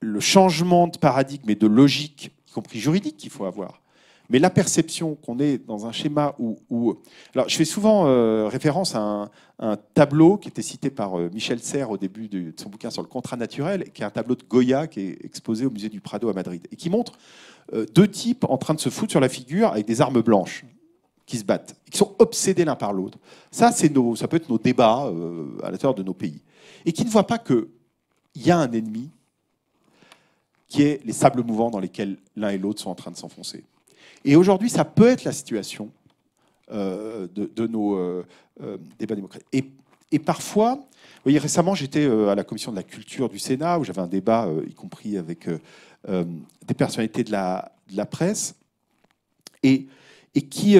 le changement de paradigme et de logique, y compris juridique, qu'il faut avoir. Mais la perception qu'on est dans un schéma où, alors je fais souvent euh, référence à un, tableau qui était cité par euh, Michel Serres au début de, son bouquin sur le contrat naturel, qui est un tableau de Goya qui est exposé au musée du Prado à Madrid et qui montre euh, deux types en train de se foutre sur la figure avec des armes blanches qui se battent, qui sont obsédés l'un par l'autre. Ça, ça peut être nos débats à l'intérieur de nos pays et qui ne voient pas que y a un ennemi qui est les sables mouvants dans lesquels l'un et l'autre sont en train de s'enfoncer. Et aujourd'hui, ça peut être la situation euh, de, nos euh, euh, débats démocratiques. Et, parfois, vous voyez, récemment, j'étais à la commission de la culture du Sénat, où j'avais un débat, y compris avec des personnalités de la, la presse, et, et qui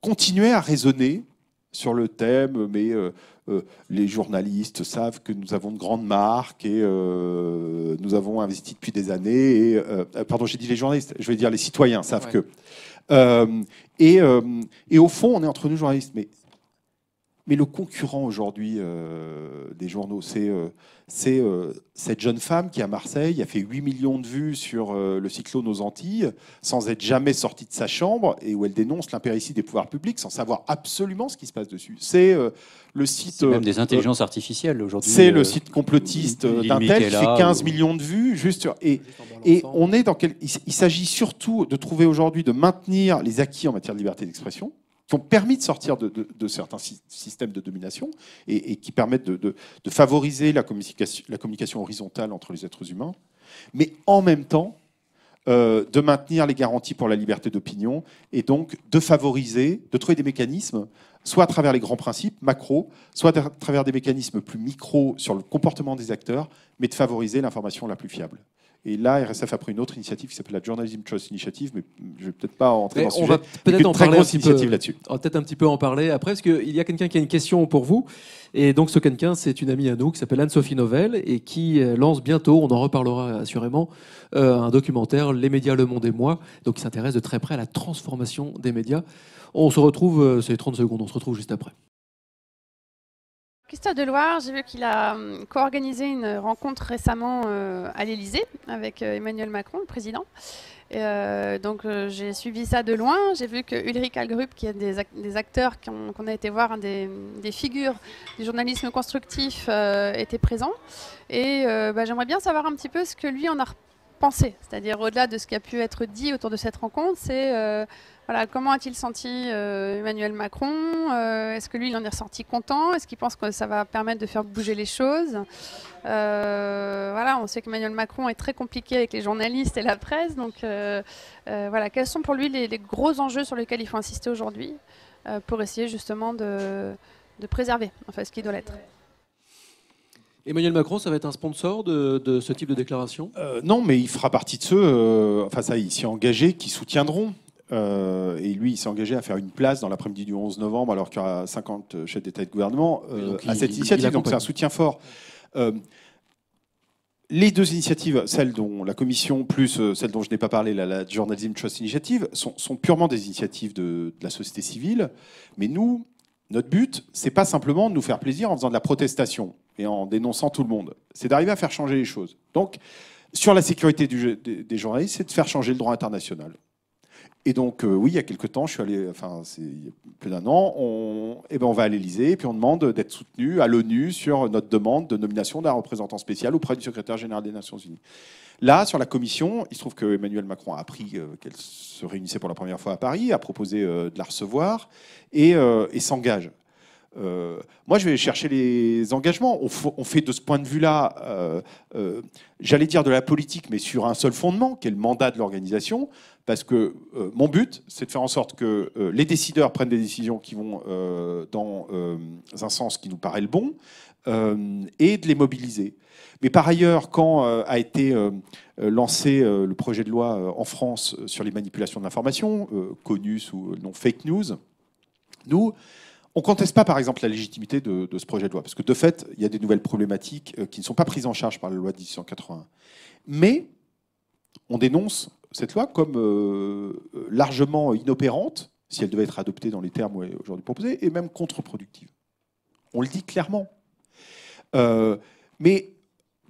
continuaient à raisonner sur le thème, mais euh, les journalistes savent que nous avons de grandes marques et euh, nous avons investi depuis des années. Euh, pardon, j'ai dit les journalistes, je vais dire les citoyens savent que. Et, et, au fond, on est entre nous journalistes, mais mais le concurrent aujourd'hui euh, des journaux, c'est euh, euh, cette jeune femme qui, à Marseille, a fait 8 millions de vues sur le cyclone aux Antilles, sans être jamais sortie de sa chambre, et où elle dénonce l'impéricie des pouvoirs publics, sans savoir absolument ce qui se passe dessus. C'est le site... même des intelligences artificielles aujourd'hui. C'est le site complotiste d'Intel qui fait 15 millions de vues. juste Et, et on est dans... Quel... Il s'agit surtout de trouver aujourd'hui, de maintenir les acquis en matière de liberté d'expression, ont permis de sortir de, certains systèmes de domination et, qui permettent de, favoriser la communication, la communication, horizontale entre les êtres humains, mais en même temps euh, de maintenir les garanties pour la liberté d'opinion et donc de favoriser, de trouver des mécanismes, soit à travers les grands principes macro, soit à travers des mécanismes plus micro sur le comportement des acteurs, mais de favoriser l'information la plus fiable. Et là, RSF a pris une autre initiative qui s'appelle la Journalism Trust Initiative, mais je vais peut-être pas entrer dans ce sujet. On va peut-être en parler un petit peu. On va peut-être un petit peu en parler après, parce qu'il y a quelqu'un qui a une question pour vous. Et donc, ce quelqu'un, c'est une amie à nous qui s'appelle Anne-Sophie Novelle et qui euh, lance bientôt, on en reparlera assurément, euh, un documentaire, Les médias, le monde et moi, donc qui s'intéresse de très près à la transformation des médias. On se retrouve, euh, c'est 30 secondes, on se retrouve juste après. Christophe Deloire, j'ai vu qu'il a hum, co-organisé une rencontre récemment euh, à l'Elysée avec euh, Emmanuel Macron, le président. Euh, donc j'ai suivi ça de loin. J'ai vu que Ulrich Algrup, qui est des, acteurs qu'on a été voir, des, figures du journalisme constructif, était présent. Et bah, j'aimerais bien savoir un petit peu ce que lui en a c'est-à-dire au-delà de ce qui a pu être dit autour de cette rencontre, c'est euh, voilà, comment a-t-il senti euh, Emmanuel Macron euh, Est-ce que lui, il en est ressorti content Est-ce qu'il pense que ça va permettre de faire bouger les choses Voilà, on sait qu'Emmanuel Macron est très compliqué avec les journalistes et la presse, donc voilà, quels sont pour lui les, gros enjeux sur lesquels il faut insister aujourd'hui pour essayer justement de, de préserver enfin, ce qui doit l'être Emmanuel Macron, ça va être un sponsor de, ce type de déclaration euh, Non, mais il fera partie de ceux, euh, enfin ça, il s'y engagé, qui soutiendront. Euh, et lui, il s'est engagé à faire une place dans l'après-midi du 11 novembre, alors qu'il y aura 50 chefs d'État et de gouvernement à cette initiative. donc c'est un soutien fort. les deux initiatives, celle dont la Commission, plus celle dont je n'ai pas parlé, la, la Journalism Trust Initiative, sont, purement des initiatives de, de la société civile. Mais nous, notre but, c'est pas simplement de nous faire plaisir en faisant de la protestation et en dénonçant tout le monde. C'est d'arriver à faire changer les choses. Donc, sur la sécurité des, journalistes, c'est de faire changer le droit international. Et donc, euh, oui, il y a quelques temps, je suis allé, enfin, c'est plus d'un an, on, eh ben, on va à l'Élysée et puis on demande d'être soutenu à l'ONU sur notre demande de nomination d'un représentant spécial auprès du secrétaire général des Nations Unies. Là, sur la commission, il se trouve que Emmanuel Macron a appris euh, qu'elle se réunissait pour la première fois à Paris, a proposé euh, de la recevoir et, euh, s'engage. moi, je vais chercher les engagements. On, fait de ce point de vue-là, j'allais dire de la politique, mais sur un seul fondement, qui est le mandat de l'organisation. Parce que mon but, c'est de faire en sorte que les décideurs prennent des décisions qui vont dans un sens qui nous paraît le bon et de les mobiliser. Mais par ailleurs, quand euh, a été euh, euh, lancé le projet de loi en France sur les manipulations de l'information, connu sous le nom fake news, nous, on ne conteste pas, par exemple, la légitimité de, ce projet de loi, parce que de fait, il y a des nouvelles problématiques qui ne sont pas prises en charge par la loi de 1881. Mais on dénonce cette loi comme largement inopérante, si elle devait être adoptée dans les termes aujourd'hui proposés, et même contre-productive. On le dit clairement. mais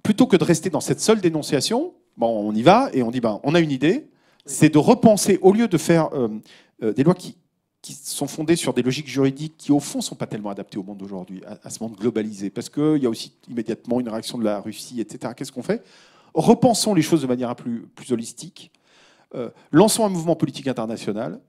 plutôt que de rester dans cette seule dénonciation, bon, on y va et on dit ben, on a une idée, c'est de repenser, au lieu de faire euh, euh, des lois qui, sont fondées sur des logiques juridiques qui, au fond, ne sont pas tellement adaptées au monde d'aujourd'hui, à, ce monde globalisé, parce qu'il y a aussi immédiatement une réaction de la Russie, etc. Qu'est-ce qu'on fait Repensons les choses de manière plus, plus holistique, euh, lançons un mouvement politique international,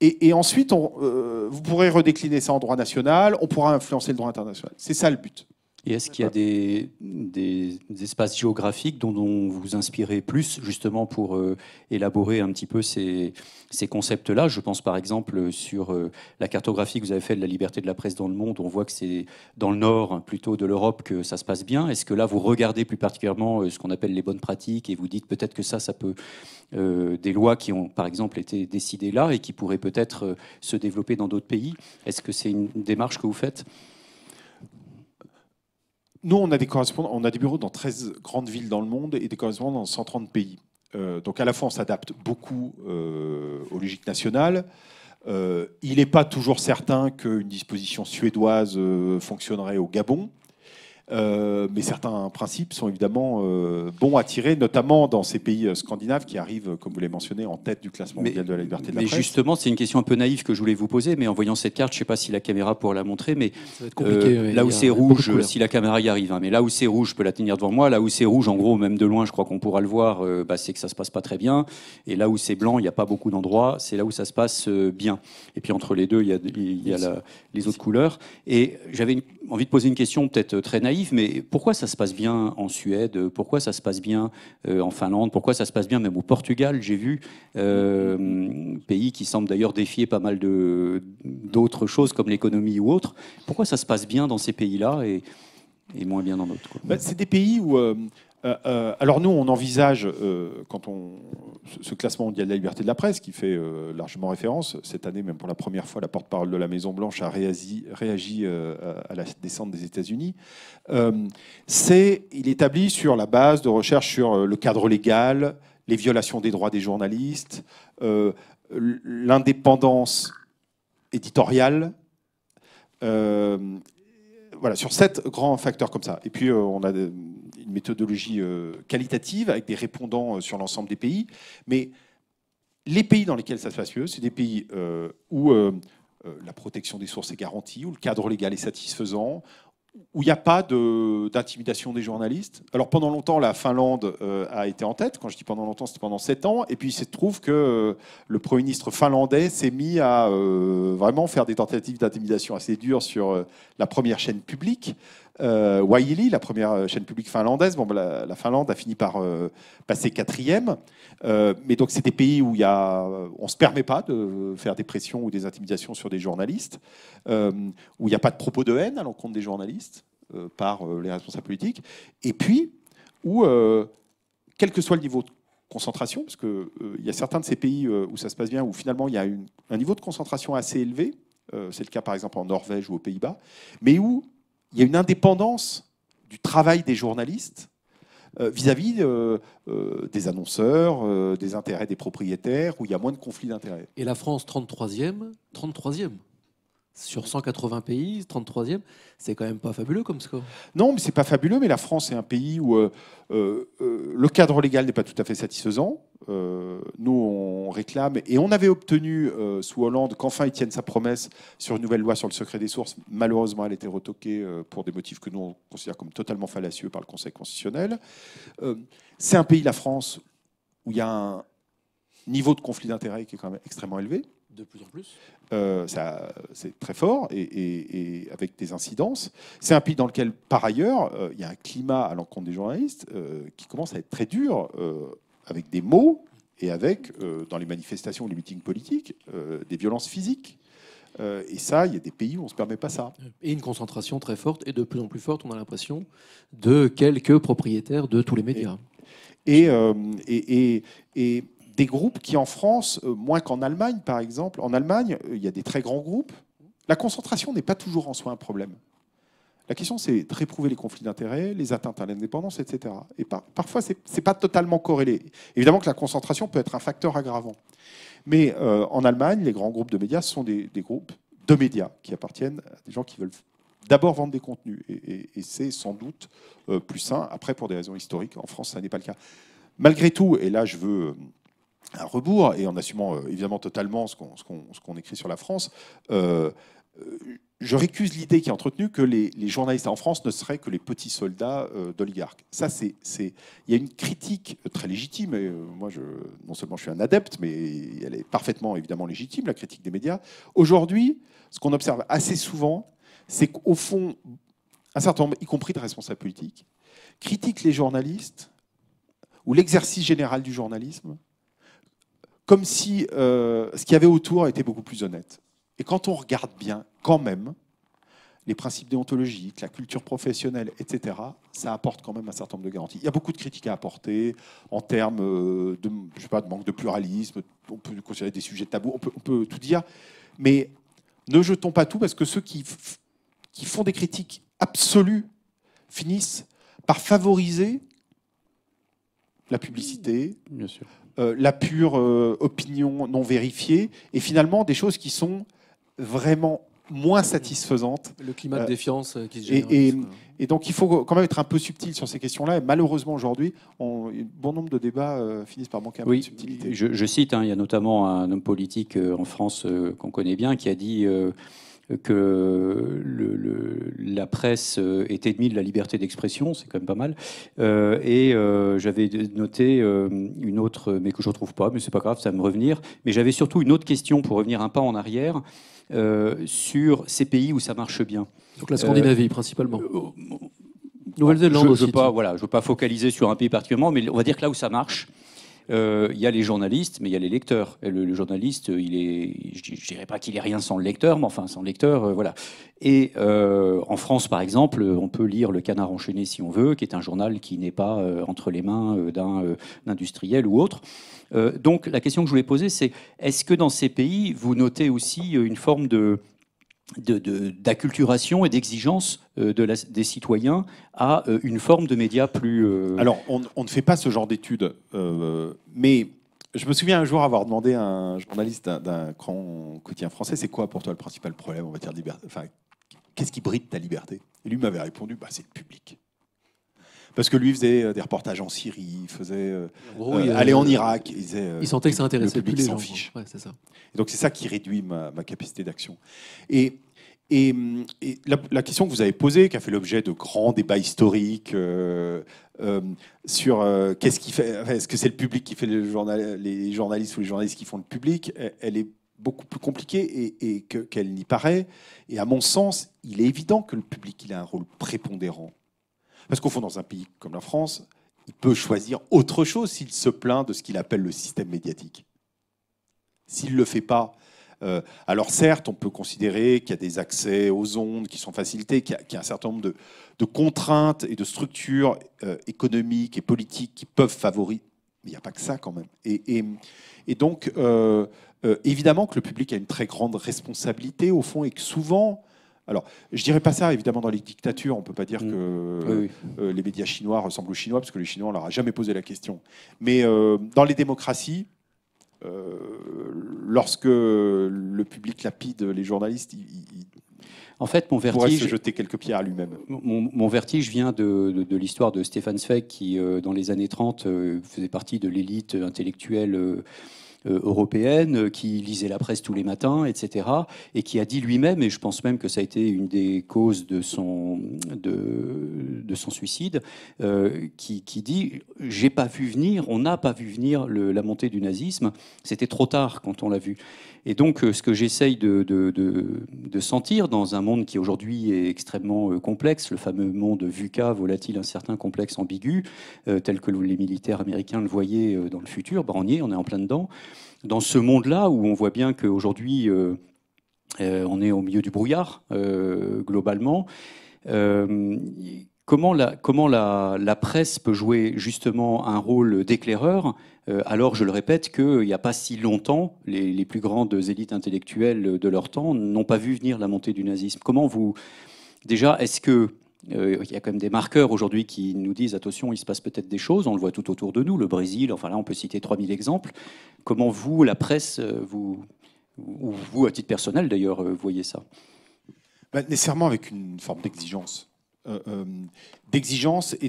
et, ensuite, vous pourrez redécliner ça en droit national, on pourra influencer le droit international. C'est ça le but est-ce qu'il y a des, espaces géographiques dont, vous vous inspirez plus justement pour euh, élaborer un petit peu ces, concepts-là Je pense par exemple sur euh, la cartographie que vous avez faite de la liberté de la presse dans le monde. On voit que c'est dans le nord plutôt de l'Europe que ça se passe bien. Est-ce que là vous regardez plus particulièrement euh, ce qu'on appelle les bonnes pratiques et vous dites peut-être que ça, ça peut... des lois qui ont par exemple été décidées là et qui pourraient peut-être se développer dans d'autres pays Est-ce que c'est une démarche que vous faites nous, on a, des correspondants, on a des bureaux dans 13 grandes villes dans le monde et des correspondants dans 130 pays. Euh, donc à la fois, on s'adapte beaucoup euh, aux logiques nationales. Euh, il n'est pas toujours certain qu'une disposition suédoise fonctionnerait au Gabon. Euh, mais certains principes sont évidemment euh, bons à tirer, notamment dans ces pays euh, scandinaves qui arrivent, comme vous l'avez mentionné, en tête du classement mondial de la liberté de la mais Justement, c'est une question un peu naïve que je voulais vous poser, mais en voyant cette carte, je ne sais pas si la caméra pourra la montrer, mais là où c'est rouge, si la caméra y arrive, hein, mais là où c'est rouge, je peux la tenir devant moi, là où c'est rouge, en gros, même de loin, je crois qu'on pourra le voir, bah, c'est que ça se passe pas très bien, et là où c'est blanc, il n'y a pas beaucoup d'endroits, c'est là où ça se passe bien. Et puis entre les deux, il y a, les autres couleurs. Et j'avais envie de poser une question peut-être très naïve mais pourquoi ça se passe bien en Suède Pourquoi ça se passe bien euh, en Finlande Pourquoi ça se passe bien même au Portugal J'ai vu euh, pays qui semble d'ailleurs défier pas mal d'autres choses comme l'économie ou autre. Pourquoi ça se passe bien dans ces pays-là et, moins bien dans d'autres bah, C'est des pays où euh, euh, euh, alors nous, on envisage, euh, quand on, ce classement mondial de la liberté de la presse, qui fait largement référence, cette année même pour la première fois, la porte-parole de la Maison-Blanche a réagi, à la descente des États-Unis, c'est, il établit sur la base de recherches sur le cadre légal, les violations des droits des journalistes, l'indépendance éditoriale voilà, sur sept grands facteurs comme ça. Et puis, on a une méthodologie euh, qualitative avec des répondants euh, sur l'ensemble des pays. Mais les pays dans lesquels ça se passe mieux, c'est des pays euh, où la protection des sources est garantie, où le cadre légal est satisfaisant, où il n'y a pas d'intimidation des journalistes. Alors pendant longtemps, la Finlande a été en tête. Quand je dis pendant longtemps, c'était pendant sept ans. Et puis il se trouve que le Premier ministre finlandais s'est mis à vraiment faire des tentatives d'intimidation assez dures sur la première chaîne publique. Euh, la première euh, chaîne publique finlandaise, bon, la, Finlande a fini par euh, passer quatrième. Euh, mais donc, c'est des pays où y a, on ne se permet pas de faire des pressions ou des intimidations sur des journalistes, où il n'y a pas de propos de haine à l'encontre des journalistes par les responsables politiques. Et puis, où, quel que soit le niveau de concentration, parce qu'il il y a certains de ces pays où ça se passe bien, où finalement il y a un niveau de concentration assez élevé, c'est le cas par exemple en Norvège ou aux Pays-Bas, mais où il y a une indépendance du travail des journalistes euh, vis-à-vis euh, euh, des annonceurs, des intérêts des propriétaires, où il y a moins de conflits d'intérêts. Et la France 33e, 33e sur 180 pays, 33e, c'est quand même pas fabuleux comme score. Non, mais c'est pas fabuleux, mais la France est un pays où euh, euh, euh, le cadre légal n'est pas tout à fait satisfaisant. nous, on réclame, et on avait obtenu sous Hollande qu'enfin ils tiennent sa promesse sur une nouvelle loi sur le secret des sources. Malheureusement, elle a été retoquée pour des motifs que nous, on considère comme totalement fallacieux par le Conseil constitutionnel. c'est un pays, la France, où il y a un niveau de conflit d'intérêts qui est quand même extrêmement élevé. De plus en plus euh, ça, C'est très fort et, avec des incidences. C'est un pays dans lequel, par ailleurs, euh, il y a un climat à l'encontre des journalistes euh, qui commence à être très dur, avec des mots et avec, dans les manifestations ou les meetings politiques, des violences physiques. et ça, il y a des pays où on ne se permet pas ça. Et une concentration très forte et de plus en plus forte, on a l'impression, de quelques propriétaires de tous les médias. et, et des groupes qui, en France, euh, moins qu'en Allemagne, par exemple, en Allemagne, euh, il y a des très grands groupes. La concentration n'est pas toujours en soi un problème. La question, c'est de réprouver les conflits d'intérêts, les atteintes à l'indépendance, etc. Et parfois, ce n'est pas totalement corrélé. Évidemment que la concentration peut être un facteur aggravant. Mais euh, en Allemagne, les grands groupes de médias sont des, groupes de médias qui appartiennent à des gens qui veulent d'abord vendre des contenus. Et, c'est sans doute plus sain. Après, pour des raisons historiques, en France, ça n'est pas le cas. Malgré tout, et là, je veux un rebours, et en assumant euh, évidemment totalement ce qu'on écrit sur la France, euh, je récuse l'idée qui est entretenue que les, journalistes en France ne seraient que les petits soldats euh, d'oligarques. Ça, c'est, il y a une critique très légitime. Et, moi, je, non seulement je suis un adepte, mais elle est parfaitement évidemment légitime, la critique des médias. Aujourd'hui, ce qu'on observe assez souvent, c'est qu'au fond, un certain nombre, y compris de responsables politiques, critiquent les journalistes ou l'exercice général du journalisme comme si euh, ce qu'il y avait autour était beaucoup plus honnête. Et quand on regarde bien, quand même, les principes déontologiques, la culture professionnelle, etc., ça apporte quand même un certain nombre de garanties. Il y a beaucoup de critiques à apporter en termes euh, de, manque de pluralisme, on peut considérer des sujets tabous, on peut, on peut tout dire, mais ne jetons pas tout parce que ceux qui, qui font des critiques absolues finissent par favoriser la publicité, Bien sûr. Euh, la pure euh, opinion non vérifiée, et finalement des choses qui sont vraiment moins satisfaisantes. Le climat de euh, défiance qui se génère. Et, et, donc il faut quand même être un peu subtil sur ces questions-là, et malheureusement aujourd'hui, bon nombre de débats finissent par manquer un peu de subtilité. Je, je cite, hein, il y a notamment un homme politique en France qu'on connaît bien qui a dit que le, la presse euh, est ennemie de la liberté d'expression, c'est quand même pas mal. Euh, et euh, j'avais noté une autre, mais que je ne retrouve pas, mais c'est pas grave, ça va me revenir. Mais j'avais surtout une autre question pour revenir un pas en arrière sur ces pays où ça marche bien. Donc la Scandinavie principalement. Nouvelle-Zélande aussi. Je ne veux pas, voilà, veux pas focaliser sur un pays particulièrement, mais on va dire que là où ça marche, euh, il y a les journalistes, mais il y a les lecteurs. le, journaliste, il est, je ne dirais pas qu'il est rien sans le lecteur, mais enfin, sans le lecteur, euh, voilà. Et euh, en France, par exemple, on peut lire Le Canard enchaîné si on veut, qui est un journal qui n'est pas entre les mains d'un industriel ou autre. donc la question que je voulais poser, c'est est-ce que dans ces pays, vous notez aussi une forme de d'acculturation et d'exigence euh, des citoyens à euh, une forme de média plus... Euh, Alors, on, ne fait pas ce genre d'études, mais je me souviens un jour avoir demandé à un journaliste d'un grand quotidien français, c'est quoi pour toi le principal problème en matière de liberté enfin, Qu'est-ce qui bride ta liberté Et lui m'avait répondu, bah, c'est le public parce que lui faisait euh, des reportages en Syrie, il faisait euh, euh, aller en Irak. Il, sentait que ça intéressait le public plus les gens. Fiche. ça. donc c'est ça qui réduit ma, capacité d'action. Et et, la, question que vous avez posée, qui a fait l'objet de grands débats historiques sur qu'est-ce qui fait, est-ce que c'est le public qui fait le journal, les journalistes ou les journalistes qui font le public, e, elle, est beaucoup plus compliquée et, et qu'elle n'y paraît. Et à mon sens, il est évident que le public il a un rôle prépondérant. Parce qu'au fond, dans un pays comme la France, il peut choisir autre chose s'il se plaint de ce qu'il appelle le système médiatique. S'il ne le fait pas, euh, alors certes, on peut considérer qu'il y a des accès aux ondes qui sont facilités, qu'il y, a, un certain nombre de, contraintes et de structures euh, économiques et politiques qui peuvent favoriser. Mais il n'y a pas que ça quand même. Et, et, donc, euh, évidemment que le public a une très grande responsabilité au fond et que souvent, alors, je dirais pas ça, évidemment, dans les dictatures, on peut pas dire mm. que euh, les médias chinois ressemblent aux Chinois, parce que les Chinois, on leur a jamais posé la question. Mais euh, dans les démocraties, euh, lorsque le public lapide les journalistes, en fait, mon vertige. Se jeter quelques pierres à lui-même. Mon, vertige vient de, l'histoire de Stéphane Zweig, qui, dans les années 30, faisait partie de l'élite intellectuelle. Euh, européenne, euh, qui lisait la presse tous les matins, etc., et qui a dit lui-même, et je pense même que ça a été une des causes de son, de, son suicide, euh, qui, dit J'ai pas vu venir, on n'a pas vu venir la montée du nazisme, c'était trop tard quand on l'a vu. Et donc, euh, ce que j'essaye de, sentir dans un monde qui aujourd'hui est extrêmement euh, complexe, le fameux monde VUCA, volatile, incertain, complexe, ambigu, euh, tel que les militaires américains le voyaient dans le futur, ben, on y est, on est en plein dedans. Dans ce monde-là, où on voit bien qu'aujourd'hui, on est au milieu du brouillard, globalement, Comment la, presse peut jouer justement un rôle d'éclaireur euh, alors, je le répète, qu'il euh, n'y a pas si longtemps, les, plus grandes élites intellectuelles de leur temps n'ont pas vu venir la montée du nazisme. Comment vous... Déjà, est-ce que... Euh, il y a quand même des marqueurs aujourd'hui qui nous disent attention, il se passe peut-être des choses, on le voit tout autour de nous, le Brésil, enfin là on peut citer 3000 exemples. Comment vous, la presse, vous, ou vous à titre personnel d'ailleurs, voyez ça bah, Nécessairement avec une forme d'exigence. Euh, euh, d'exigence et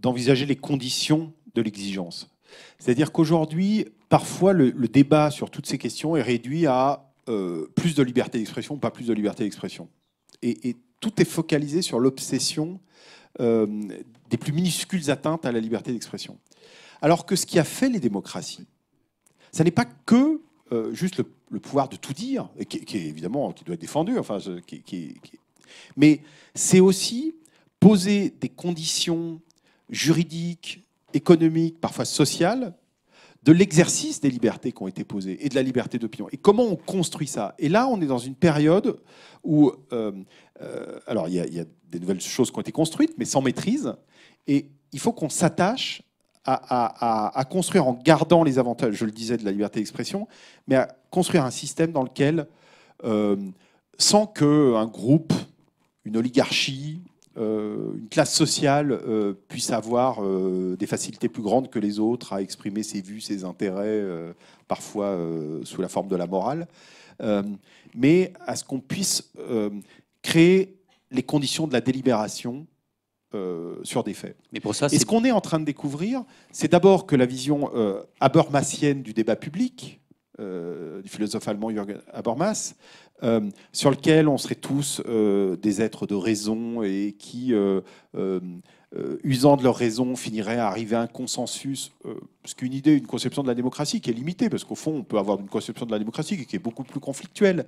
d'envisager les conditions de l'exigence. C'est-à-dire qu'aujourd'hui, parfois, le, débat sur toutes ces questions est réduit à euh, plus de liberté d'expression, pas plus de liberté d'expression. Et, tout est focalisé sur l'obsession des plus minuscules atteintes à la liberté d'expression. Alors que ce qui a fait les démocraties, ce n'est pas que juste le, pouvoir de tout dire, qui, est évidemment qui doit être défendu, enfin, qui, qui, mais c'est aussi poser des conditions juridiques, économiques, parfois sociales, de l'exercice des libertés qui ont été posées et de la liberté d'opinion. Et comment on construit ça Et là, on est dans une période où, euh, euh, alors, il y, a des nouvelles choses qui ont été construites, mais sans maîtrise. Et il faut qu'on s'attache à, construire en gardant les avantages, je le disais, de la liberté d'expression, mais à construire un système dans lequel, euh, sans que un groupe une oligarchie, euh, une classe sociale euh, puisse avoir euh, des facilités plus grandes que les autres à exprimer ses vues, ses intérêts, parfois sous la forme de la morale, mais à ce qu'on puisse créer les conditions de la délibération sur des faits. Mais pour ça, et ce qu'on est en train de découvrir, c'est d'abord que la vision euh, du débat public, euh, du philosophe allemand Jürgen Habermas, euh, sur lequel on serait tous euh, des êtres de raison et qui, usant de leur raison, finiraient à arriver à un consensus, parce qu'une idée, une conception de la démocratie qui est limitée, parce qu'au fond, on peut avoir une conception de la démocratie qui est beaucoup plus conflictuelle,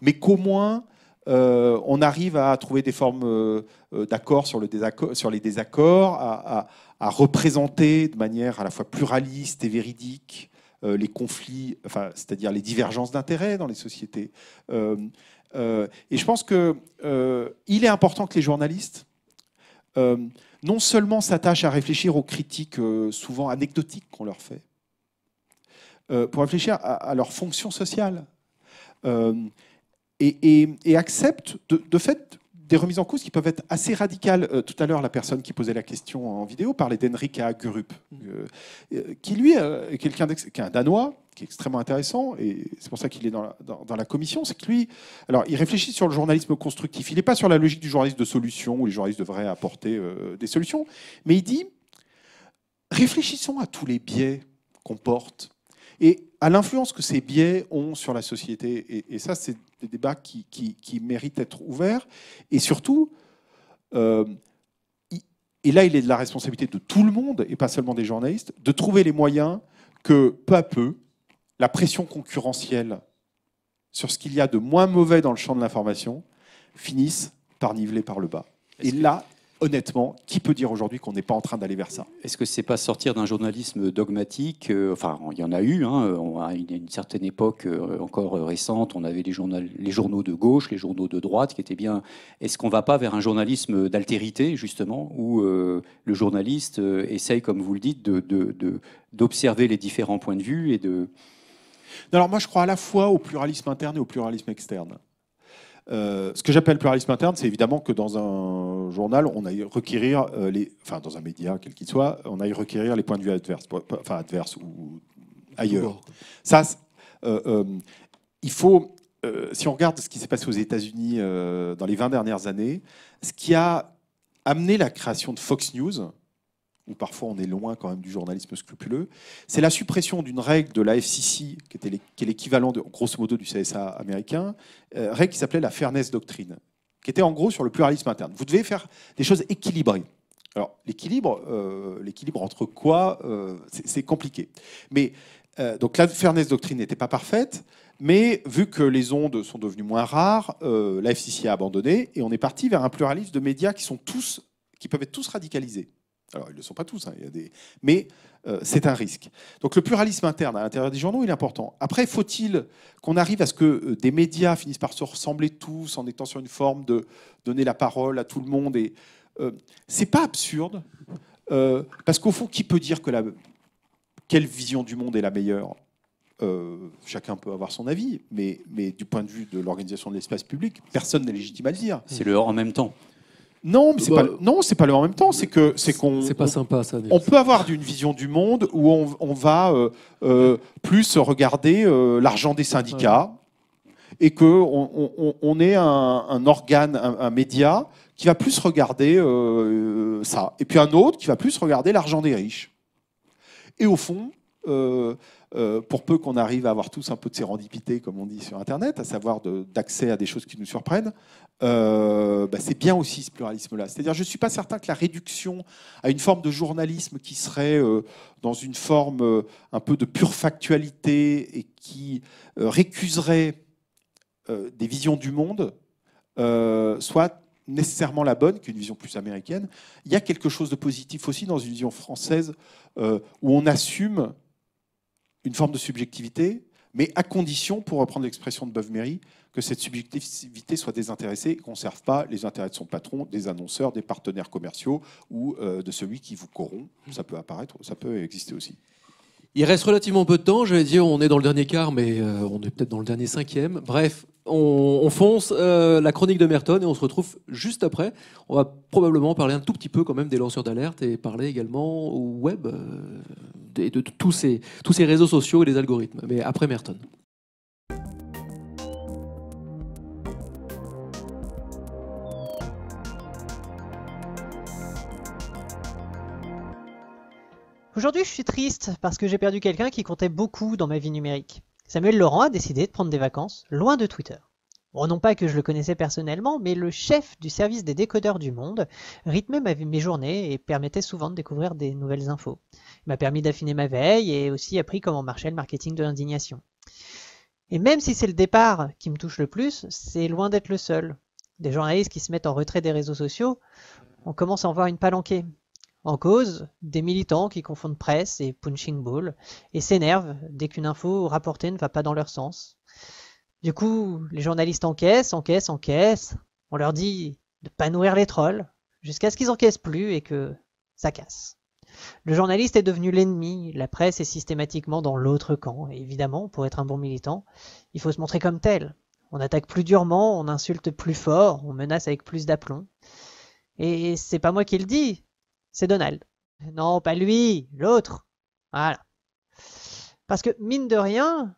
mais qu'au moins, on arrive à trouver des formes d'accord sur, le sur, les désaccords, à, représenter de manière à la fois pluraliste et véridique euh, les conflits, enfin, c'est-à-dire les divergences d'intérêts dans les sociétés. Euh, euh, et je pense qu'il est important que les journalistes non seulement s'attachent à réfléchir aux critiques souvent anecdotiques qu'on leur fait, pour réfléchir à, leur fonction sociale. et, acceptent, de, fait, des remises en cause qui peuvent être assez radicales. Euh, tout à l'heure, la personne qui posait la question en vidéo parlait d'Henrika Agurup, mm. euh, euh, qui lui est quelqu'un qui est un Danois, qui est extrêmement intéressant, et c'est pour ça qu'il est dans la, commission, c'est que lui, alors il réfléchit sur le journalisme constructif. Il n'est pas sur la logique du journalisme de solution, où les journalistes devraient apporter des solutions, mais il dit réfléchissons à tous les biais qu'on porte. Et à l'influence que ces biais ont sur la société. Et, ça, c'est des débats qui, méritent d'être ouverts. Et surtout, euh, et là, il est de la responsabilité de tout le monde, et pas seulement des journalistes, de trouver les moyens que, peu à peu, la pression concurrentielle sur ce qu'il y a de moins mauvais dans le champ de l'information finisse par niveler par le bas. Et là, honnêtement, qui peut dire aujourd'hui qu'on n'est pas en train d'aller vers ça Est-ce que c'est pas sortir d'un journalisme dogmatique euh, Enfin, il y en a eu. Hein, a une, certaine époque, euh, encore euh, récente, on avait les, journaux, les journaux de gauche, les journaux de droite, qui étaient bien. Est-ce qu'on va pas vers un journalisme d'altérité, justement, où le journaliste essaye, comme vous le dites, d'observer de, les différents points de vue et de. Alors moi, je crois à la fois au pluralisme interne et au pluralisme externe. Euh, ce que j'appelle pluralisme interne, c'est évidemment que dans un journal, on aille requérir euh, les, enfin dans un média quel qu'il soit, on aille requérir les points de vue adverses, enfin ou ailleurs. Ça, euh, il faut, si on regarde ce qui s'est passé aux États-Unis dans les 20 dernières années, ce qui a amené la création de Fox News, où parfois on est loin quand même du journalisme scrupuleux. C'est la suppression d'une règle de la FCC, qui, était est l'équivalent, grosso modo, du CSA américain, euh, règle qui s'appelait la Fairness Doctrine, qui était en gros sur le pluralisme interne. Vous devez faire des choses équilibrées. Alors, l'équilibre, euh, l'équilibre entre quoi, euh, c'est compliqué. Mais donc, la Fairness Doctrine n'était pas parfaite, mais vu que les ondes sont devenues moins rares, la FCC a abandonné et on est parti vers un pluralisme de médias qui sont tous, qui peuvent être tous radicalisés. Alors, ils ne le sont pas tous, hein, il y a des... mais euh, c'est un risque. Donc le pluralisme interne à l'intérieur des journaux, il est important. Après, faut-il qu'on arrive à ce que euh, des médias finissent par se ressembler tous en étant sur une forme de donner la parole à tout le monde et euh, c'est pas absurde parce qu'au fond, qui peut dire que la quelle vision du monde est la meilleure chacun peut avoir son avis, mais, mais du point de vue de l'organisation de l'espace public, personne n'est légitime à le dire. C'est le en même temps. Non, mais c'est pas, bah, non, c'est pas le même temps. C'est que c'est qu'on. C'est pas sympa On peut avoir une vision du monde où on, va euh, euh, plus regarder euh, l'argent des syndicats et que on, est un, organe, un, média qui va plus regarder ça, et puis un autre qui va plus regarder l'argent des riches. Et au fond, euh, pour peu qu'on arrive à avoir tous un peu de sérendipité, comme on dit sur Internet, à savoir d'accès à des choses qui nous surprennent, euh, bah, c'est bien aussi ce pluralisme-là. C'est-à-dire, je ne suis pas certain que la réduction à une forme de journalisme qui serait euh, dans une forme un peu de pure factualité et qui récuserait des visions du monde soit nécessairement la bonne, qu'une vision plus américaine. Il y a quelque chose de positif aussi dans une vision française où on assume une forme de subjectivité, mais à condition, pour reprendre l'expression de Beuve-Méry, que cette subjectivité soit désintéressée et qu'on ne serve pas les intérêts de son patron, des annonceurs, des partenaires commerciaux ou euh, de celui qui vous corrompt. Ça peut apparaître, ça peut exister aussi. Il reste relativement peu de temps. J'allais dire, on est dans le dernier quart, mais euh, on est peut-être dans le dernier cinquième. Bref, on, fonce euh, la chronique de Merton et on se retrouve juste après. On va probablement parler un tout petit peu quand même des lanceurs d'alerte et parler également au web euh, et de, tous, ces, tous ces réseaux sociaux et des algorithmes. Mais après Merton. Aujourd'hui, je suis triste parce que j'ai perdu quelqu'un qui comptait beaucoup dans ma vie numérique. Samuel Laurent a décidé de prendre des vacances loin de Twitter. Bon, non pas que je le connaissais personnellement, mais le chef du service des décodeurs du monde rythmait mes journées et permettait souvent de découvrir des nouvelles infos. Il m'a permis d'affiner ma veille et aussi appris comment marchait le marketing de l'indignation. Et même si c'est le départ qui me touche le plus, c'est loin d'être le seul. Des journalistes qui se mettent en retrait des réseaux sociaux, on commence à en voir une palanquée. En cause, des militants qui confondent presse et punching ball et s'énervent dès qu'une info rapportée ne va pas dans leur sens. Du coup, les journalistes encaissent, encaissent, encaissent. On leur dit de pas nourrir les trolls jusqu'à ce qu'ils encaissent plus et que ça casse. Le journaliste est devenu l'ennemi, la presse est systématiquement dans l'autre camp. évidemment, pour être un bon militant, il faut se montrer comme tel. On attaque plus durement, on insulte plus fort, on menace avec plus d'aplomb. Et c'est pas moi qui le dis, c'est Donald. Non, pas lui, l'autre. Voilà. Parce que mine de rien,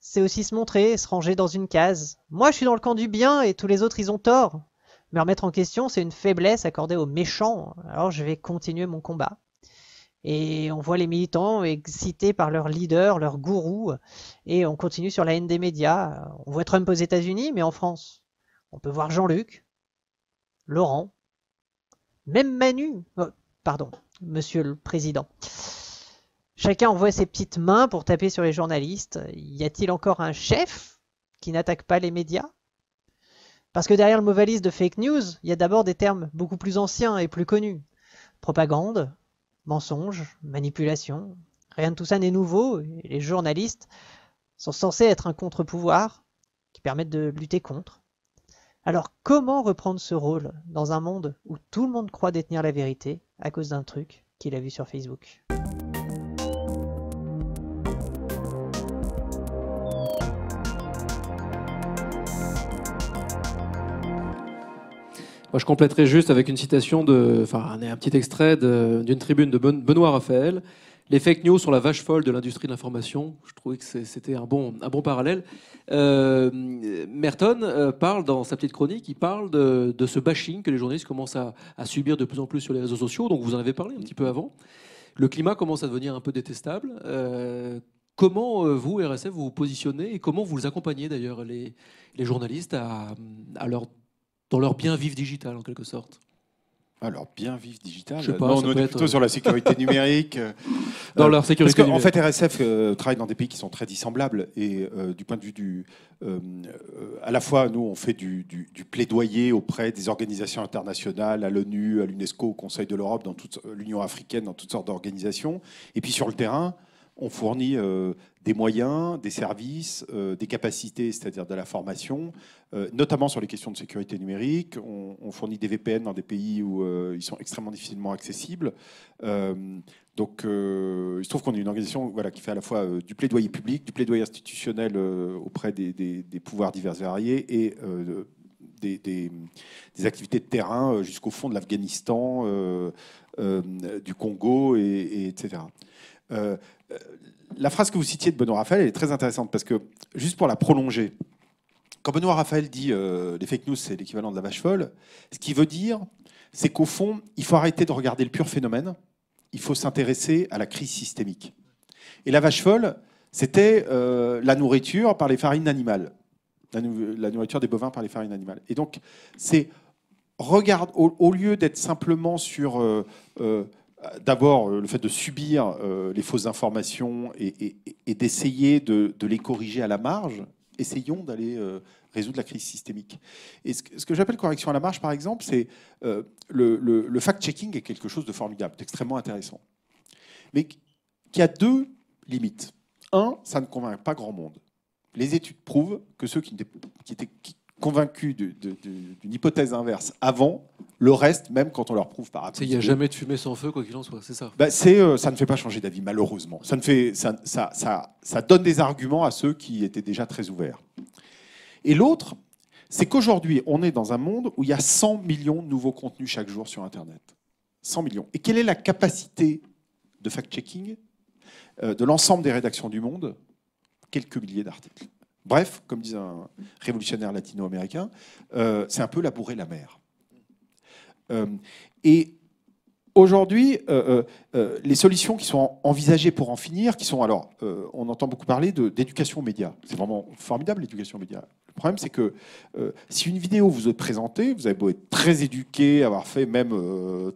c'est aussi se montrer, se ranger dans une case. Moi, je suis dans le camp du bien et tous les autres, ils ont tort. Me remettre en question, c'est une faiblesse accordée aux méchants. Alors, je vais continuer mon combat. Et on voit les militants excités par leur leader, leur gourou, et on continue sur la haine des médias. On voit Trump aux États-Unis, mais en France, on peut voir Jean-Luc, Laurent, même Manu pardon, Monsieur le Président. Chacun envoie ses petites mains pour taper sur les journalistes. Y a-t-il encore un chef qui n'attaque pas les médias Parce que derrière le mot valise de fake news, il y a d'abord des termes beaucoup plus anciens et plus connus. Propagande, mensonge, manipulation. Rien de tout ça n'est nouveau les journalistes sont censés être un contre-pouvoir qui permettent de lutter contre. Alors comment reprendre ce rôle dans un monde où tout le monde croit détenir la vérité à cause d'un truc qu'il a vu sur Facebook. je compléterai juste avec une citation, de, enfin, un, un petit extrait d'une tribune de Benoît Raphaël, les fake news sont la vache folle de l'industrie de l'information. Je trouvais que c'était un bon, un bon parallèle. Euh, Merton euh, parle dans sa petite chronique, il parle de, ce bashing que les journalistes commencent à, subir de plus en plus sur les réseaux sociaux. Donc vous en avez parlé un petit peu avant. Le climat commence à devenir un peu détestable. Euh, comment vous, RSF, vous vous positionnez et comment vous accompagnez d'ailleurs, les, journalistes, dans leur bien vivre digital en quelque sorte alors, bien vivre digital. non, on est plutôt sur la euh, sécurité numérique. Euh, dans euh, leur sécurité En fait, RSF travaille dans des pays qui sont très dissemblables. Et du point de vue du. à la fois, nous, on fait du, du plaidoyer auprès des organisations internationales, à l'ONU, à l'UNESCO, au Conseil de l'Europe, dans toute l'Union africaine, dans toutes sortes d'organisations. Et puis, sur le terrain, on fournit euh, des moyens, des services, euh, des capacités, c'est-à-dire de la formation, euh, notamment sur les questions de sécurité numérique. On, fournit des VPN dans des pays où ils sont extrêmement difficilement accessibles. donc, il se trouve qu'on est une organisation voilà, qui fait à la fois du plaidoyer public, du plaidoyer institutionnel auprès des, pouvoirs divers et variés et des, activités de terrain jusqu'au fond de l'Afghanistan, du Congo, etc la phrase que vous citiez de Benoît Raphaël, est très intéressante parce que, juste pour la prolonger, quand Benoît Raphaël dit l'effet euh, les fake news, c'est l'équivalent de la vache folle, ce qu'il veut dire, c'est qu'au fond, il faut arrêter de regarder le pur phénomène, il faut s'intéresser à la crise systémique. Et la vache folle, c'était euh, la nourriture par les farines animales, la, nourriture des bovins par les farines animales. Et donc, c'est regarde au, lieu d'être simplement sur euh, d'abord euh, le fait de subir euh, les fausses informations et, d'essayer de, les corriger à la marge, essayons d'aller euh, résoudre la crise systémique. Et ce que, j'appelle correction à la marge, par exemple, c'est le, fact-checking est quelque chose de formidable, d'extrêmement intéressant, mais qui a deux limites. Un, ça ne convainc pas grand monde. Les études prouvent que ceux qui, étaient, convaincu d'une hypothèse inverse avant, le reste, même quand on leur prouve par rapport. Il n'y a jamais de fumée sans feu, quoi qu'il en soit, c'est ça bah, euh, Ça ne fait pas changer d'avis, malheureusement. Ça, ne fait, ça, ça, ça, ça donne des arguments à ceux qui étaient déjà très ouverts. Et l'autre, c'est qu'aujourd'hui, on est dans un monde où il y a 100 millions de nouveaux contenus chaque jour sur Internet. 100 millions. Et quelle est la capacité de fact-checking euh, de l'ensemble des rédactions du monde Quelques milliers d'articles. Bref, comme disait un révolutionnaire latino-américain, euh, c'est un peu labourer la mer. Euh, et aujourd'hui, euh, euh, euh, les solutions qui sont envisagées pour en finir, qui sont alors, on entend beaucoup parler d'éducation aux médias. C'est vraiment formidable l'éducation aux médias. Le problème, c'est que si une vidéo vous est présentée, vous avez beau être très éduqué, avoir fait même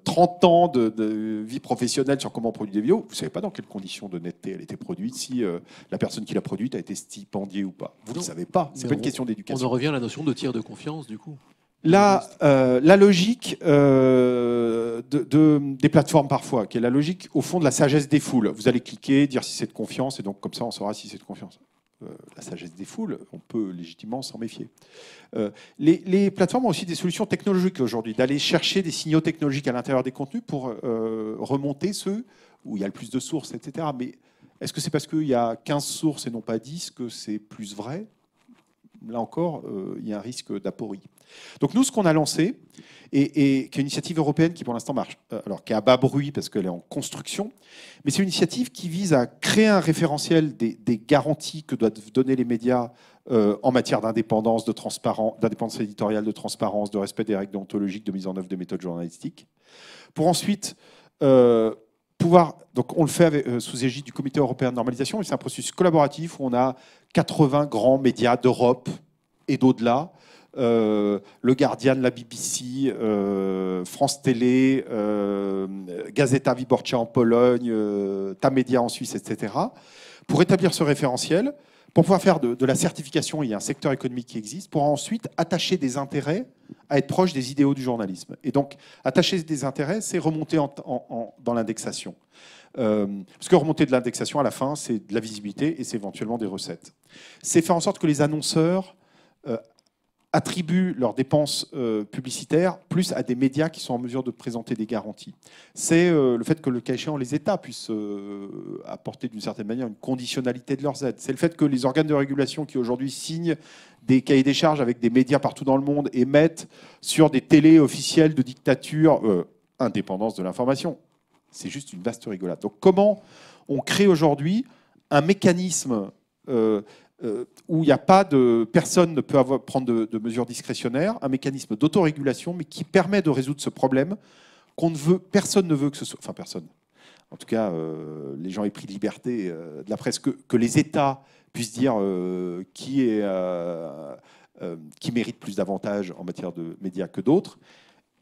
30 ans de, vie professionnelle sur comment produire des vidéos, vous ne savez pas dans quelles conditions de netteté elle a été produite, si la personne qui l'a produite a été stipendiée ou pas. Vous ne savez pas. C'est pas une question d'éducation. On en revient à la notion de tiers de confiance, du coup. Euh, la, logique euh, des plateformes parfois, qui est la logique au fond de la sagesse des foules. Vous allez cliquer, dire si c'est de confiance, et donc comme ça on saura si c'est de confiance. Euh, la sagesse des foules, on peut légitimement s'en méfier. Les, les, plateformes ont aussi des solutions technologiques aujourd'hui, d'aller chercher des signaux technologiques à l'intérieur des contenus pour remonter ceux où il y a le plus de sources, etc. Mais est-ce que c'est parce qu'il y a 15 sources et non pas 10 que c'est plus vrai là encore, euh, il y a un risque d'aporie. Donc nous, ce qu'on a lancé, et, qui est une initiative européenne qui pour l'instant marche, euh, alors qui est à bas bruit parce qu'elle est en construction, mais c'est une initiative qui vise à créer un référentiel des, garanties que doivent donner les médias euh, en matière d'indépendance, de transparence, d'indépendance éditoriale, de transparence, de respect des règles déontologiques, de mise en œuvre des méthodes journalistiques, pour ensuite pouvoir, donc on le fait sous égide du Comité européen de normalisation, et c'est un processus collaboratif où on a 80 grands médias d'Europe et d'au-delà. Euh, le Guardian, la BBC, euh, France Télé, euh, Gazeta Wyborcza en Pologne, Tamedia en Suisse, etc., pour établir ce référentiel, pour pouvoir faire de, la certification, il y a un secteur économique qui existe, pour ensuite attacher des intérêts à être proche des idéaux du journalisme. Et donc, attacher des intérêts, c'est remonter dans l'indexation. Euh, parce que remonter de l'indexation à la fin, c'est de la visibilité et c'est éventuellement des recettes. C'est faire en sorte que les annonceurs euh, attribuent leurs dépenses euh, publicitaires plus à des médias qui sont en mesure de présenter des garanties. C'est le fait que le cas échéant, les États puissent apporter d'une certaine manière une conditionnalité de leurs aides. C'est le fait que les organes de régulation qui aujourd'hui signent des cahiers des charges avec des médias partout dans le monde et mettent sur des télés officielles de dictature indépendance de l'information, c'est juste une vaste rigolade. Donc comment on crée aujourd'hui un mécanisme euh, euh, où il n'y a pas de personne ne peut avoir, prendre de, mesures discrétionnaires, un mécanisme d'autorégulation, mais qui permet de résoudre ce problème qu'on ne veut, personne ne veut que ce soit, enfin personne, en tout cas euh, les gens pris de liberté de la presse, que, les États puissent dire qui mérite plus d'avantages en matière de médias que d'autres.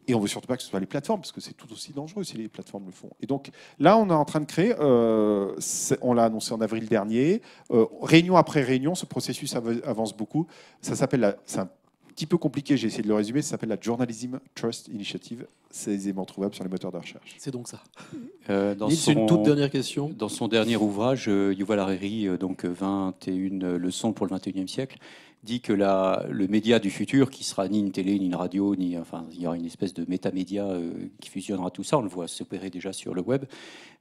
Et on ne veut surtout pas que ce soit les plateformes, parce que c'est tout aussi dangereux si les plateformes le font. Et donc là, on est en train de créer, euh, on l'a annoncé en avril dernier, euh, réunion après réunion, ce processus avance beaucoup. Ça s'appelle, c'est un petit peu compliqué, j'ai essayé de le résumer, ça s'appelle la Journalism Trust Initiative, c'est aisément trouvable sur les moteurs de recherche. C'est donc ça. Euh, dans son, une toute dernière question. Dans son dernier ouvrage, euh, Yuval Hariri, euh, donc 21 euh, leçons pour le 21e siècle, dit que le média du futur, qui sera ni une télé, ni une radio, ni enfin, il y aura une espèce de métamédia qui fusionnera tout ça. On le voit s'opérer déjà sur le web.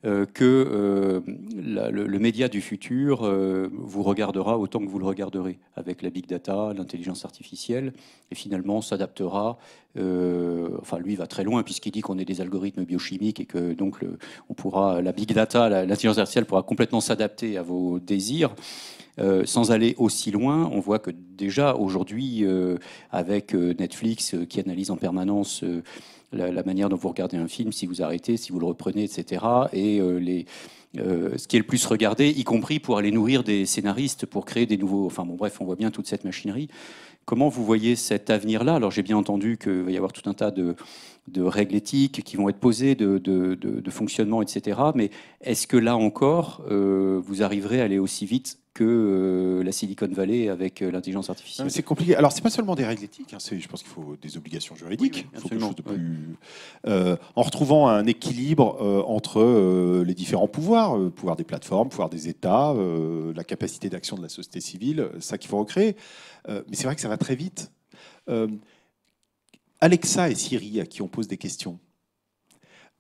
que le, média du futur vous regardera autant que vous le regarderez, avec la big data, l'intelligence artificielle, et finalement s'adaptera. enfin, lui va très loin puisqu'il dit qu'on est des algorithmes biochimiques et que donc on pourra, la big data, l'intelligence artificielle pourra complètement s'adapter à vos désirs. Euh, sans aller aussi loin, on voit que déjà aujourd'hui, euh, avec euh, Netflix qui analyse en permanence la, manière dont vous regardez un film, si vous arrêtez, si vous le reprenez, etc. Et les, ce qui est le plus regardé, y compris pour aller nourrir des scénaristes, pour créer des nouveaux. Enfin bon, bref, on voit bien toute cette machinerie. Comment vous voyez cet avenir-là Alors j'ai bien entendu qu'il va y avoir tout un tas de de règles éthiques qui vont être posées, de, de, fonctionnement, etc. Mais est-ce que là encore, euh, vous arriverez à aller aussi vite que euh, la Silicon Valley avec euh, l'intelligence artificielle C'est compliqué. Alors, c'est pas seulement des règles éthiques. Hein, je pense qu'il faut des obligations juridiques. en retrouvant un équilibre entre les différents pouvoirs, pouvoir des plateformes, pouvoir des États, la capacité d'action de la société civile, ça qu'il faut recréer. mais c'est vrai que ça va très vite. Alexa et Siri à qui on pose des questions.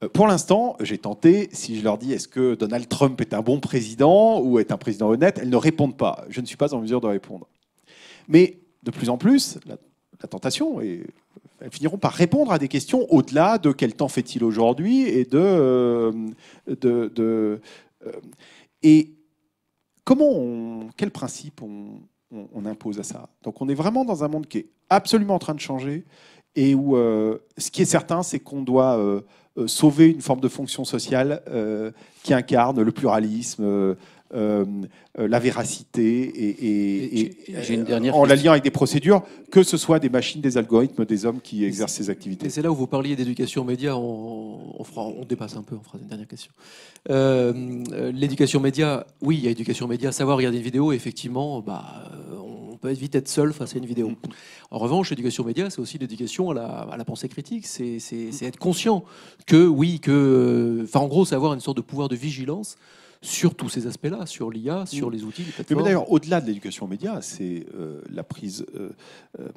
Euh, pour l'instant, j'ai tenté, si je leur dis est-ce que Donald Trump est un bon président ou est un président honnête, elles ne répondent pas. Je ne suis pas en mesure de répondre. Mais de plus en plus, la, tentation, et elles finiront par répondre à des questions au-delà de quel temps fait-il aujourd'hui et de, euh, de, euh, et comment quel principe on impose à ça Donc on est vraiment dans un monde qui est absolument en train de changer et où euh, ce qui est certain, c'est qu'on doit euh, euh, sauver une forme de fonction sociale qui incarne le pluralisme. la véracité et, une dernière en la liant avec des procédures, que ce soit des machines, des algorithmes, des hommes qui exercent ces activités. C'est là où vous parliez d'éducation média, on, on, dépasse un peu, on fera une dernière question. L'éducation média, oui, il y a éducation média, savoir regarder une vidéo, effectivement, bah, peut vite être seul face à une vidéo. Mm. En revanche, l'éducation média, c'est aussi l'éducation à la, pensée critique. C'est être conscient que, oui, que. Enfin, en gros, c'est avoir une sorte de pouvoir de vigilance sur tous ces aspects-là, sur l'IA, mm. sur les outils. mais d'ailleurs, au-delà de l'éducation média, c'est euh, la prise, euh, euh,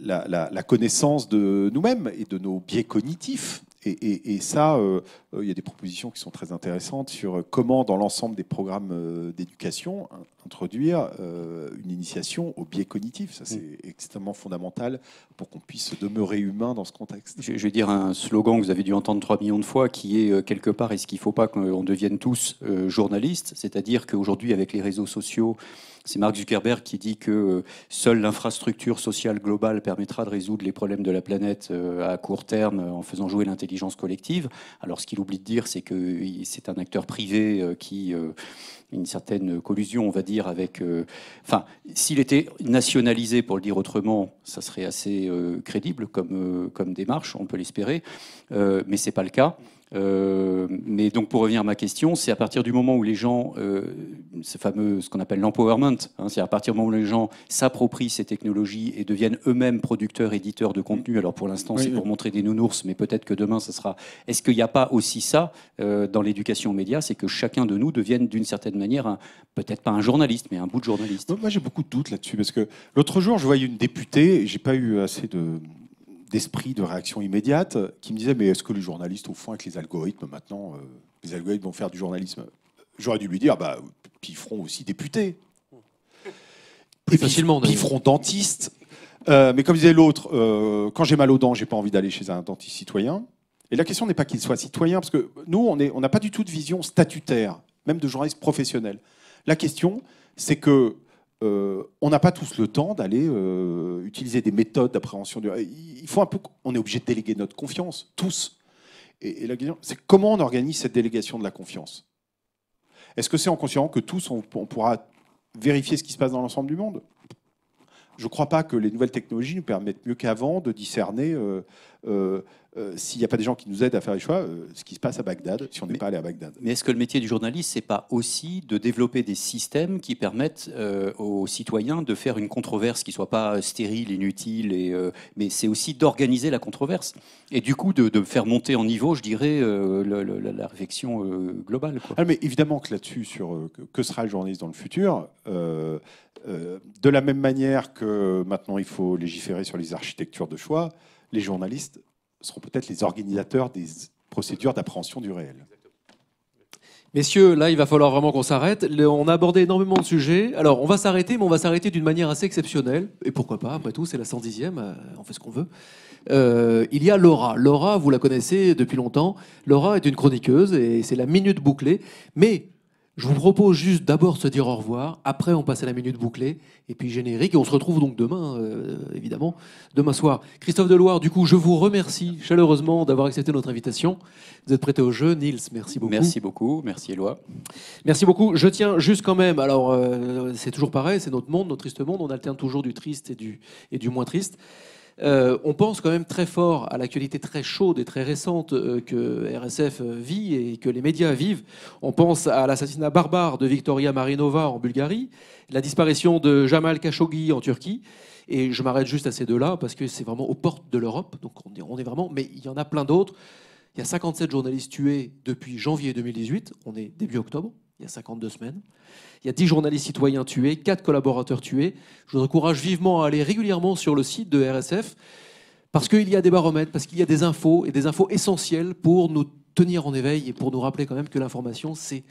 la, connaissance de nous-mêmes et de nos biais cognitifs. Et, ça, euh, euh, il y a des propositions qui sont très intéressantes sur euh, comment, dans l'ensemble des programmes d'éducation, introduire une initiation au biais cognitif. Ça, c'est mm. extrêmement fondamental pour qu'on puisse demeurer humain dans ce contexte. Je, vais dire un slogan que vous avez dû entendre 3 millions de fois, qui est quelque part, est-ce qu'il ne faut pas qu'on devienne tous journalistes C'est-à-dire qu'aujourd'hui, avec les réseaux sociaux, c'est Mark Zuckerberg qui dit que euh, seule l'infrastructure sociale globale permettra de résoudre les problèmes de la planète euh, à court terme euh, en faisant jouer l'intelligence collective. Alors ce qu'il oublie de dire, c'est que c'est un acteur privé qui une certaine collusion, on va dire, avec. enfin, s'il était nationalisé, pour le dire autrement, ça serait assez crédible comme, comme démarche, on peut l'espérer, mais ce n'est pas le cas. Euh, mais donc pour revenir à ma question, c'est à partir du moment où les gens, euh, ce fameux, ce qu'on appelle l'empowerment, hein, c'est à partir du moment où les gens s'approprient ces technologies et deviennent eux-mêmes producteurs, éditeurs de contenu. Alors pour l'instant, c'est pour montrer des nounours, mais peut-être que demain, ça sera. Est-ce qu'il n'y a pas aussi ça euh, dans l'éducation aux médias, c'est que chacun de nous devienne d'une certaine manière, peut-être pas un journaliste, mais un bout de journaliste. Moi, j'ai beaucoup de doutes là-dessus parce que l'autre jour, je voyais une députée, j'ai pas eu assez de d'esprit de réaction immédiate qui me disait mais est-ce que les journalistes au fond avec les algorithmes maintenant euh, les algorithmes vont faire du journalisme J'aurais dû lui dire bah ils feront aussi députés. Plus facilement. ils feront dentistes. Euh, mais comme disait l'autre, euh, quand j'ai mal aux dents, j'ai pas envie d'aller chez un dentiste citoyen. Et la question n'est pas qu'il soit citoyen, parce que nous, on n'a on pas du tout de vision statutaire, même de journaliste professionnel. La question, c'est que euh, on n'a pas tous le temps d'aller euh, utiliser des méthodes d'appréhension. Du... Euh, il faut un peu, on est obligé de déléguer notre confiance, tous. Et, la question, c'est comment on organise cette délégation de la confiance Est-ce que c'est en considérant que tous, on, pourra vérifier ce qui se passe dans l'ensemble du monde Je ne crois pas que les nouvelles technologies nous permettent mieux qu'avant de discerner euh, s'il n'y a pas des gens qui nous aident à faire les choix, euh, ce qui se passe à Bagdad, si on n'est pas allé à Bagdad. Mais est-ce que le métier du journaliste, c'est pas aussi de développer des systèmes qui permettent euh, aux citoyens de faire une controverse qui soit pas stérile, inutile, et, mais c'est aussi d'organiser la controverse et du coup de, faire monter en niveau, je dirais, la, réflexion globale. Ah, mais évidemment que là-dessus, sur que sera le journaliste dans le futur, de la même manière que maintenant il faut légiférer sur les architectures de choix, les journalistes seront peut-être les organisateurs des procédures d'appréhension du réel. Messieurs, là, il va falloir vraiment qu'on s'arrête. On a abordé énormément de sujets. Alors, on va s'arrêter, mais on va s'arrêter d'une manière assez exceptionnelle. Et pourquoi pas, après tout, c'est la 110e, euh, on fait ce qu'on veut. Euh, il y a Laura. Laura, vous la connaissez depuis longtemps. Laura est une chroniqueuse et c'est la minute bouclée. Mais je vous propose juste d'abord de se dire au revoir, après on passe à la minute bouclée, et puis générique, et on se retrouve donc demain, euh, évidemment, demain soir. Christophe Deloire, du coup, je vous remercie chaleureusement d'avoir accepté notre invitation. Vous êtes prêté au jeu, Nils, merci beaucoup. Merci beaucoup, merci Eloi. Merci beaucoup. Je tiens juste quand même, alors euh, c'est toujours pareil, c'est notre monde, notre triste monde, on alterne toujours du triste et du, et du moins triste. Euh, on pense quand même très fort à l'actualité très chaude et très récente euh, que RSF euh, vit et que les médias vivent. On pense à l'assassinat barbare de Victoria Marinova en Bulgarie, la disparition de Jamal Khashoggi en Turquie. Et je m'arrête juste à ces deux-là parce que c'est vraiment aux portes de l'Europe. Donc vraiment. Mais il y en a plein d'autres. Il y a 57 journalistes tués depuis janvier 2018. On est début octobre. Il y a 52 semaines. Il y a 10 journalistes citoyens tués, 4 collaborateurs tués. Je vous encourage vivement à aller régulièrement sur le site de RSF parce qu'il y a des baromètres, parce qu'il y a des infos et des infos essentielles pour nous tenir en éveil et pour nous rappeler quand même que l'information, c'est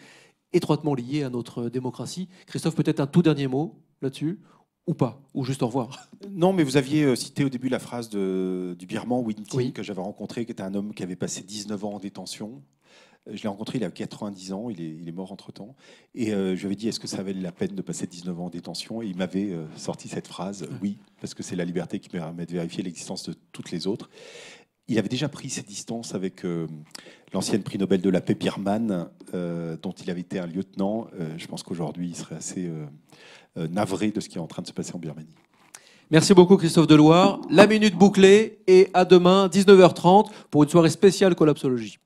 étroitement lié à notre démocratie. Christophe, peut-être un tout dernier mot là-dessus ou pas, ou juste au revoir. Non, mais vous aviez euh, cité au début la phrase de, du birman Win que j'avais rencontré, qui était un homme qui avait passé 19 ans en détention, euh, je l'ai rencontré, il a 90 ans, il est, mort entre-temps. Et euh, je lui ai dit, est-ce que ça valait la peine de passer 19 ans en détention Et il m'avait euh, sorti cette phrase, oui, parce que c'est la liberté qui permet de vérifier l'existence de toutes les autres. Il avait déjà pris ses distances avec l'ancienne prix Nobel de la paix, Birman, dont il avait été un lieutenant. je pense qu'aujourd'hui, il serait assez navré de ce qui est en train de se passer en Birmanie. Merci beaucoup Christophe Deloire. La minute bouclée et à demain 19h30 pour une soirée spéciale collapsologie.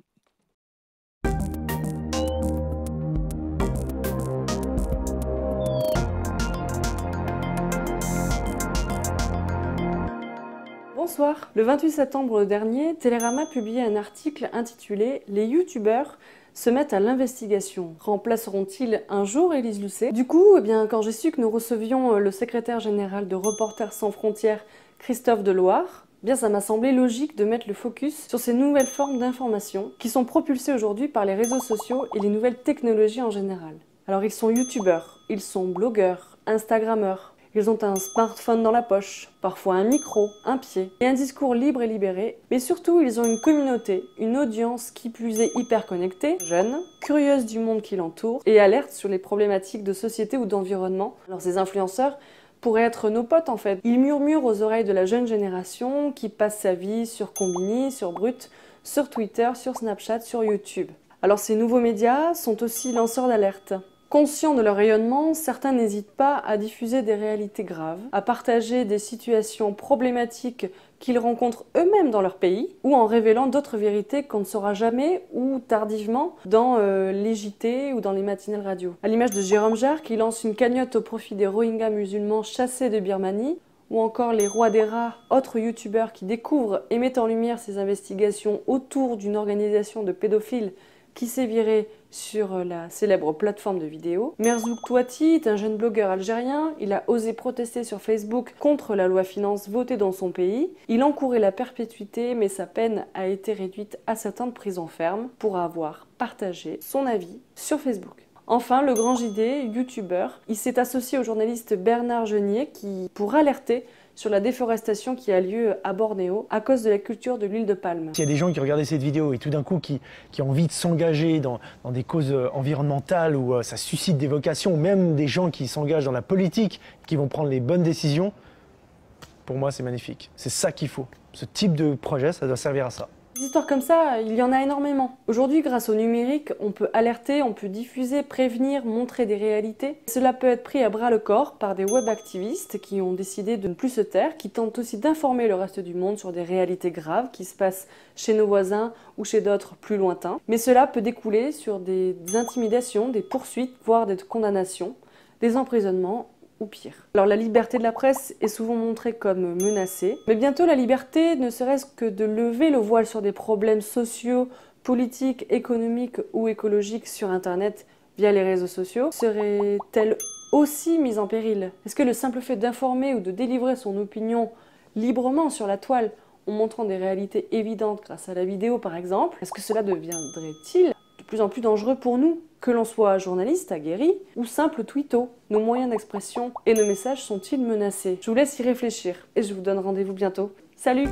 Le 28 septembre dernier, Télérama publiait un article intitulé Les youtubeurs se mettent à l'investigation. Remplaceront-ils un jour Élise Lucet Du coup, eh bien, quand j'ai su que nous recevions euh, le secrétaire général de Reporters sans frontières, Christophe Deloire, eh bien ça m'a semblé logique de mettre le focus sur ces nouvelles formes d'information qui sont propulsées aujourd'hui par les réseaux sociaux et les nouvelles technologies en général. Alors ils sont youtubeurs, ils sont blogueurs, instagrammeurs, ils ont un smartphone dans la poche, parfois un micro, un pied, et un discours libre et libéré, mais surtout ils ont une communauté, une audience qui plus est hyper connectée, jeune, curieuse du monde qui l'entoure, et alerte sur les problématiques de société ou d'environnement. Alors ces influenceurs pourraient être nos potes en fait. Ils murmurent aux oreilles de la jeune génération qui passe sa vie sur Combini, sur Brut, sur Twitter, sur Snapchat, sur YouTube. Alors ces nouveaux médias sont aussi lanceurs d'alerte. Conscients de leur rayonnement, certains n'hésitent pas à diffuser des réalités graves, à partager des situations problématiques qu'ils rencontrent eux-mêmes dans leur pays, ou en révélant d'autres vérités qu'on ne saura jamais ou tardivement dans euh, les JT ou dans les matinales radio. À l'image de Jérôme Jarre qui lance une cagnotte au profit des Rohingyas musulmans chassés de Birmanie, ou encore les rois des rats, autres youtubeurs qui découvrent et mettent en lumière ces investigations autour d'une organisation de pédophiles qui s'est virée sur euh, la célèbre plateforme de vidéos. Merzouk Touati est un jeune blogueur algérien. Il a osé protester sur Facebook contre la loi finance votée dans son pays. Il encourait la perpétuité, mais sa peine a été réduite à 7 ans de prison ferme pour avoir partagé son avis sur Facebook. Enfin, le grand JD, youtubeur, il s'est associé au journaliste Bernard Genier qui, pour alerter sur la déforestation qui a lieu à Bornéo à cause de la culture de l'huile de palme. S'il y a des gens qui regardaient cette vidéo et tout d'un coup qui, qui, ont envie de s'engager dans, dans, des causes euh, environnementales où euh, ça suscite des vocations, même des gens qui s'engagent dans la politique, qui vont prendre les bonnes décisions, pour moi c'est magnifique. C'est ça qu'il faut. Ce type de projet, ça doit servir à ça. Des histoires comme ça, il y en a énormément. Aujourd'hui, grâce au numérique, on peut alerter, on peut diffuser, prévenir, montrer des réalités. Cela peut être pris à bras le corps par des web activistes qui ont décidé de ne plus se taire, qui tentent aussi d'informer le reste du monde sur des réalités graves qui se passent chez nos voisins ou chez d'autres plus lointains. Mais cela peut découler sur des intimidations, des poursuites, voire des condamnations, des emprisonnements pire. Alors la liberté de la presse est souvent montrée comme menacée, mais bientôt la liberté, ne serait-ce que de lever le voile sur des problèmes sociaux, politiques, économiques ou écologiques sur Internet via les réseaux sociaux, serait-elle aussi mise en péril Est-ce que le simple fait d'informer ou de délivrer son opinion librement sur la toile en montrant des réalités évidentes grâce à la vidéo par exemple, est-ce que cela deviendrait-il plus en plus dangereux pour nous, que l'on soit journaliste, aguerri ou simple twitto. Nos moyens d'expression et nos messages sont-ils menacés Je vous laisse y réfléchir et je vous donne rendez-vous bientôt. Salut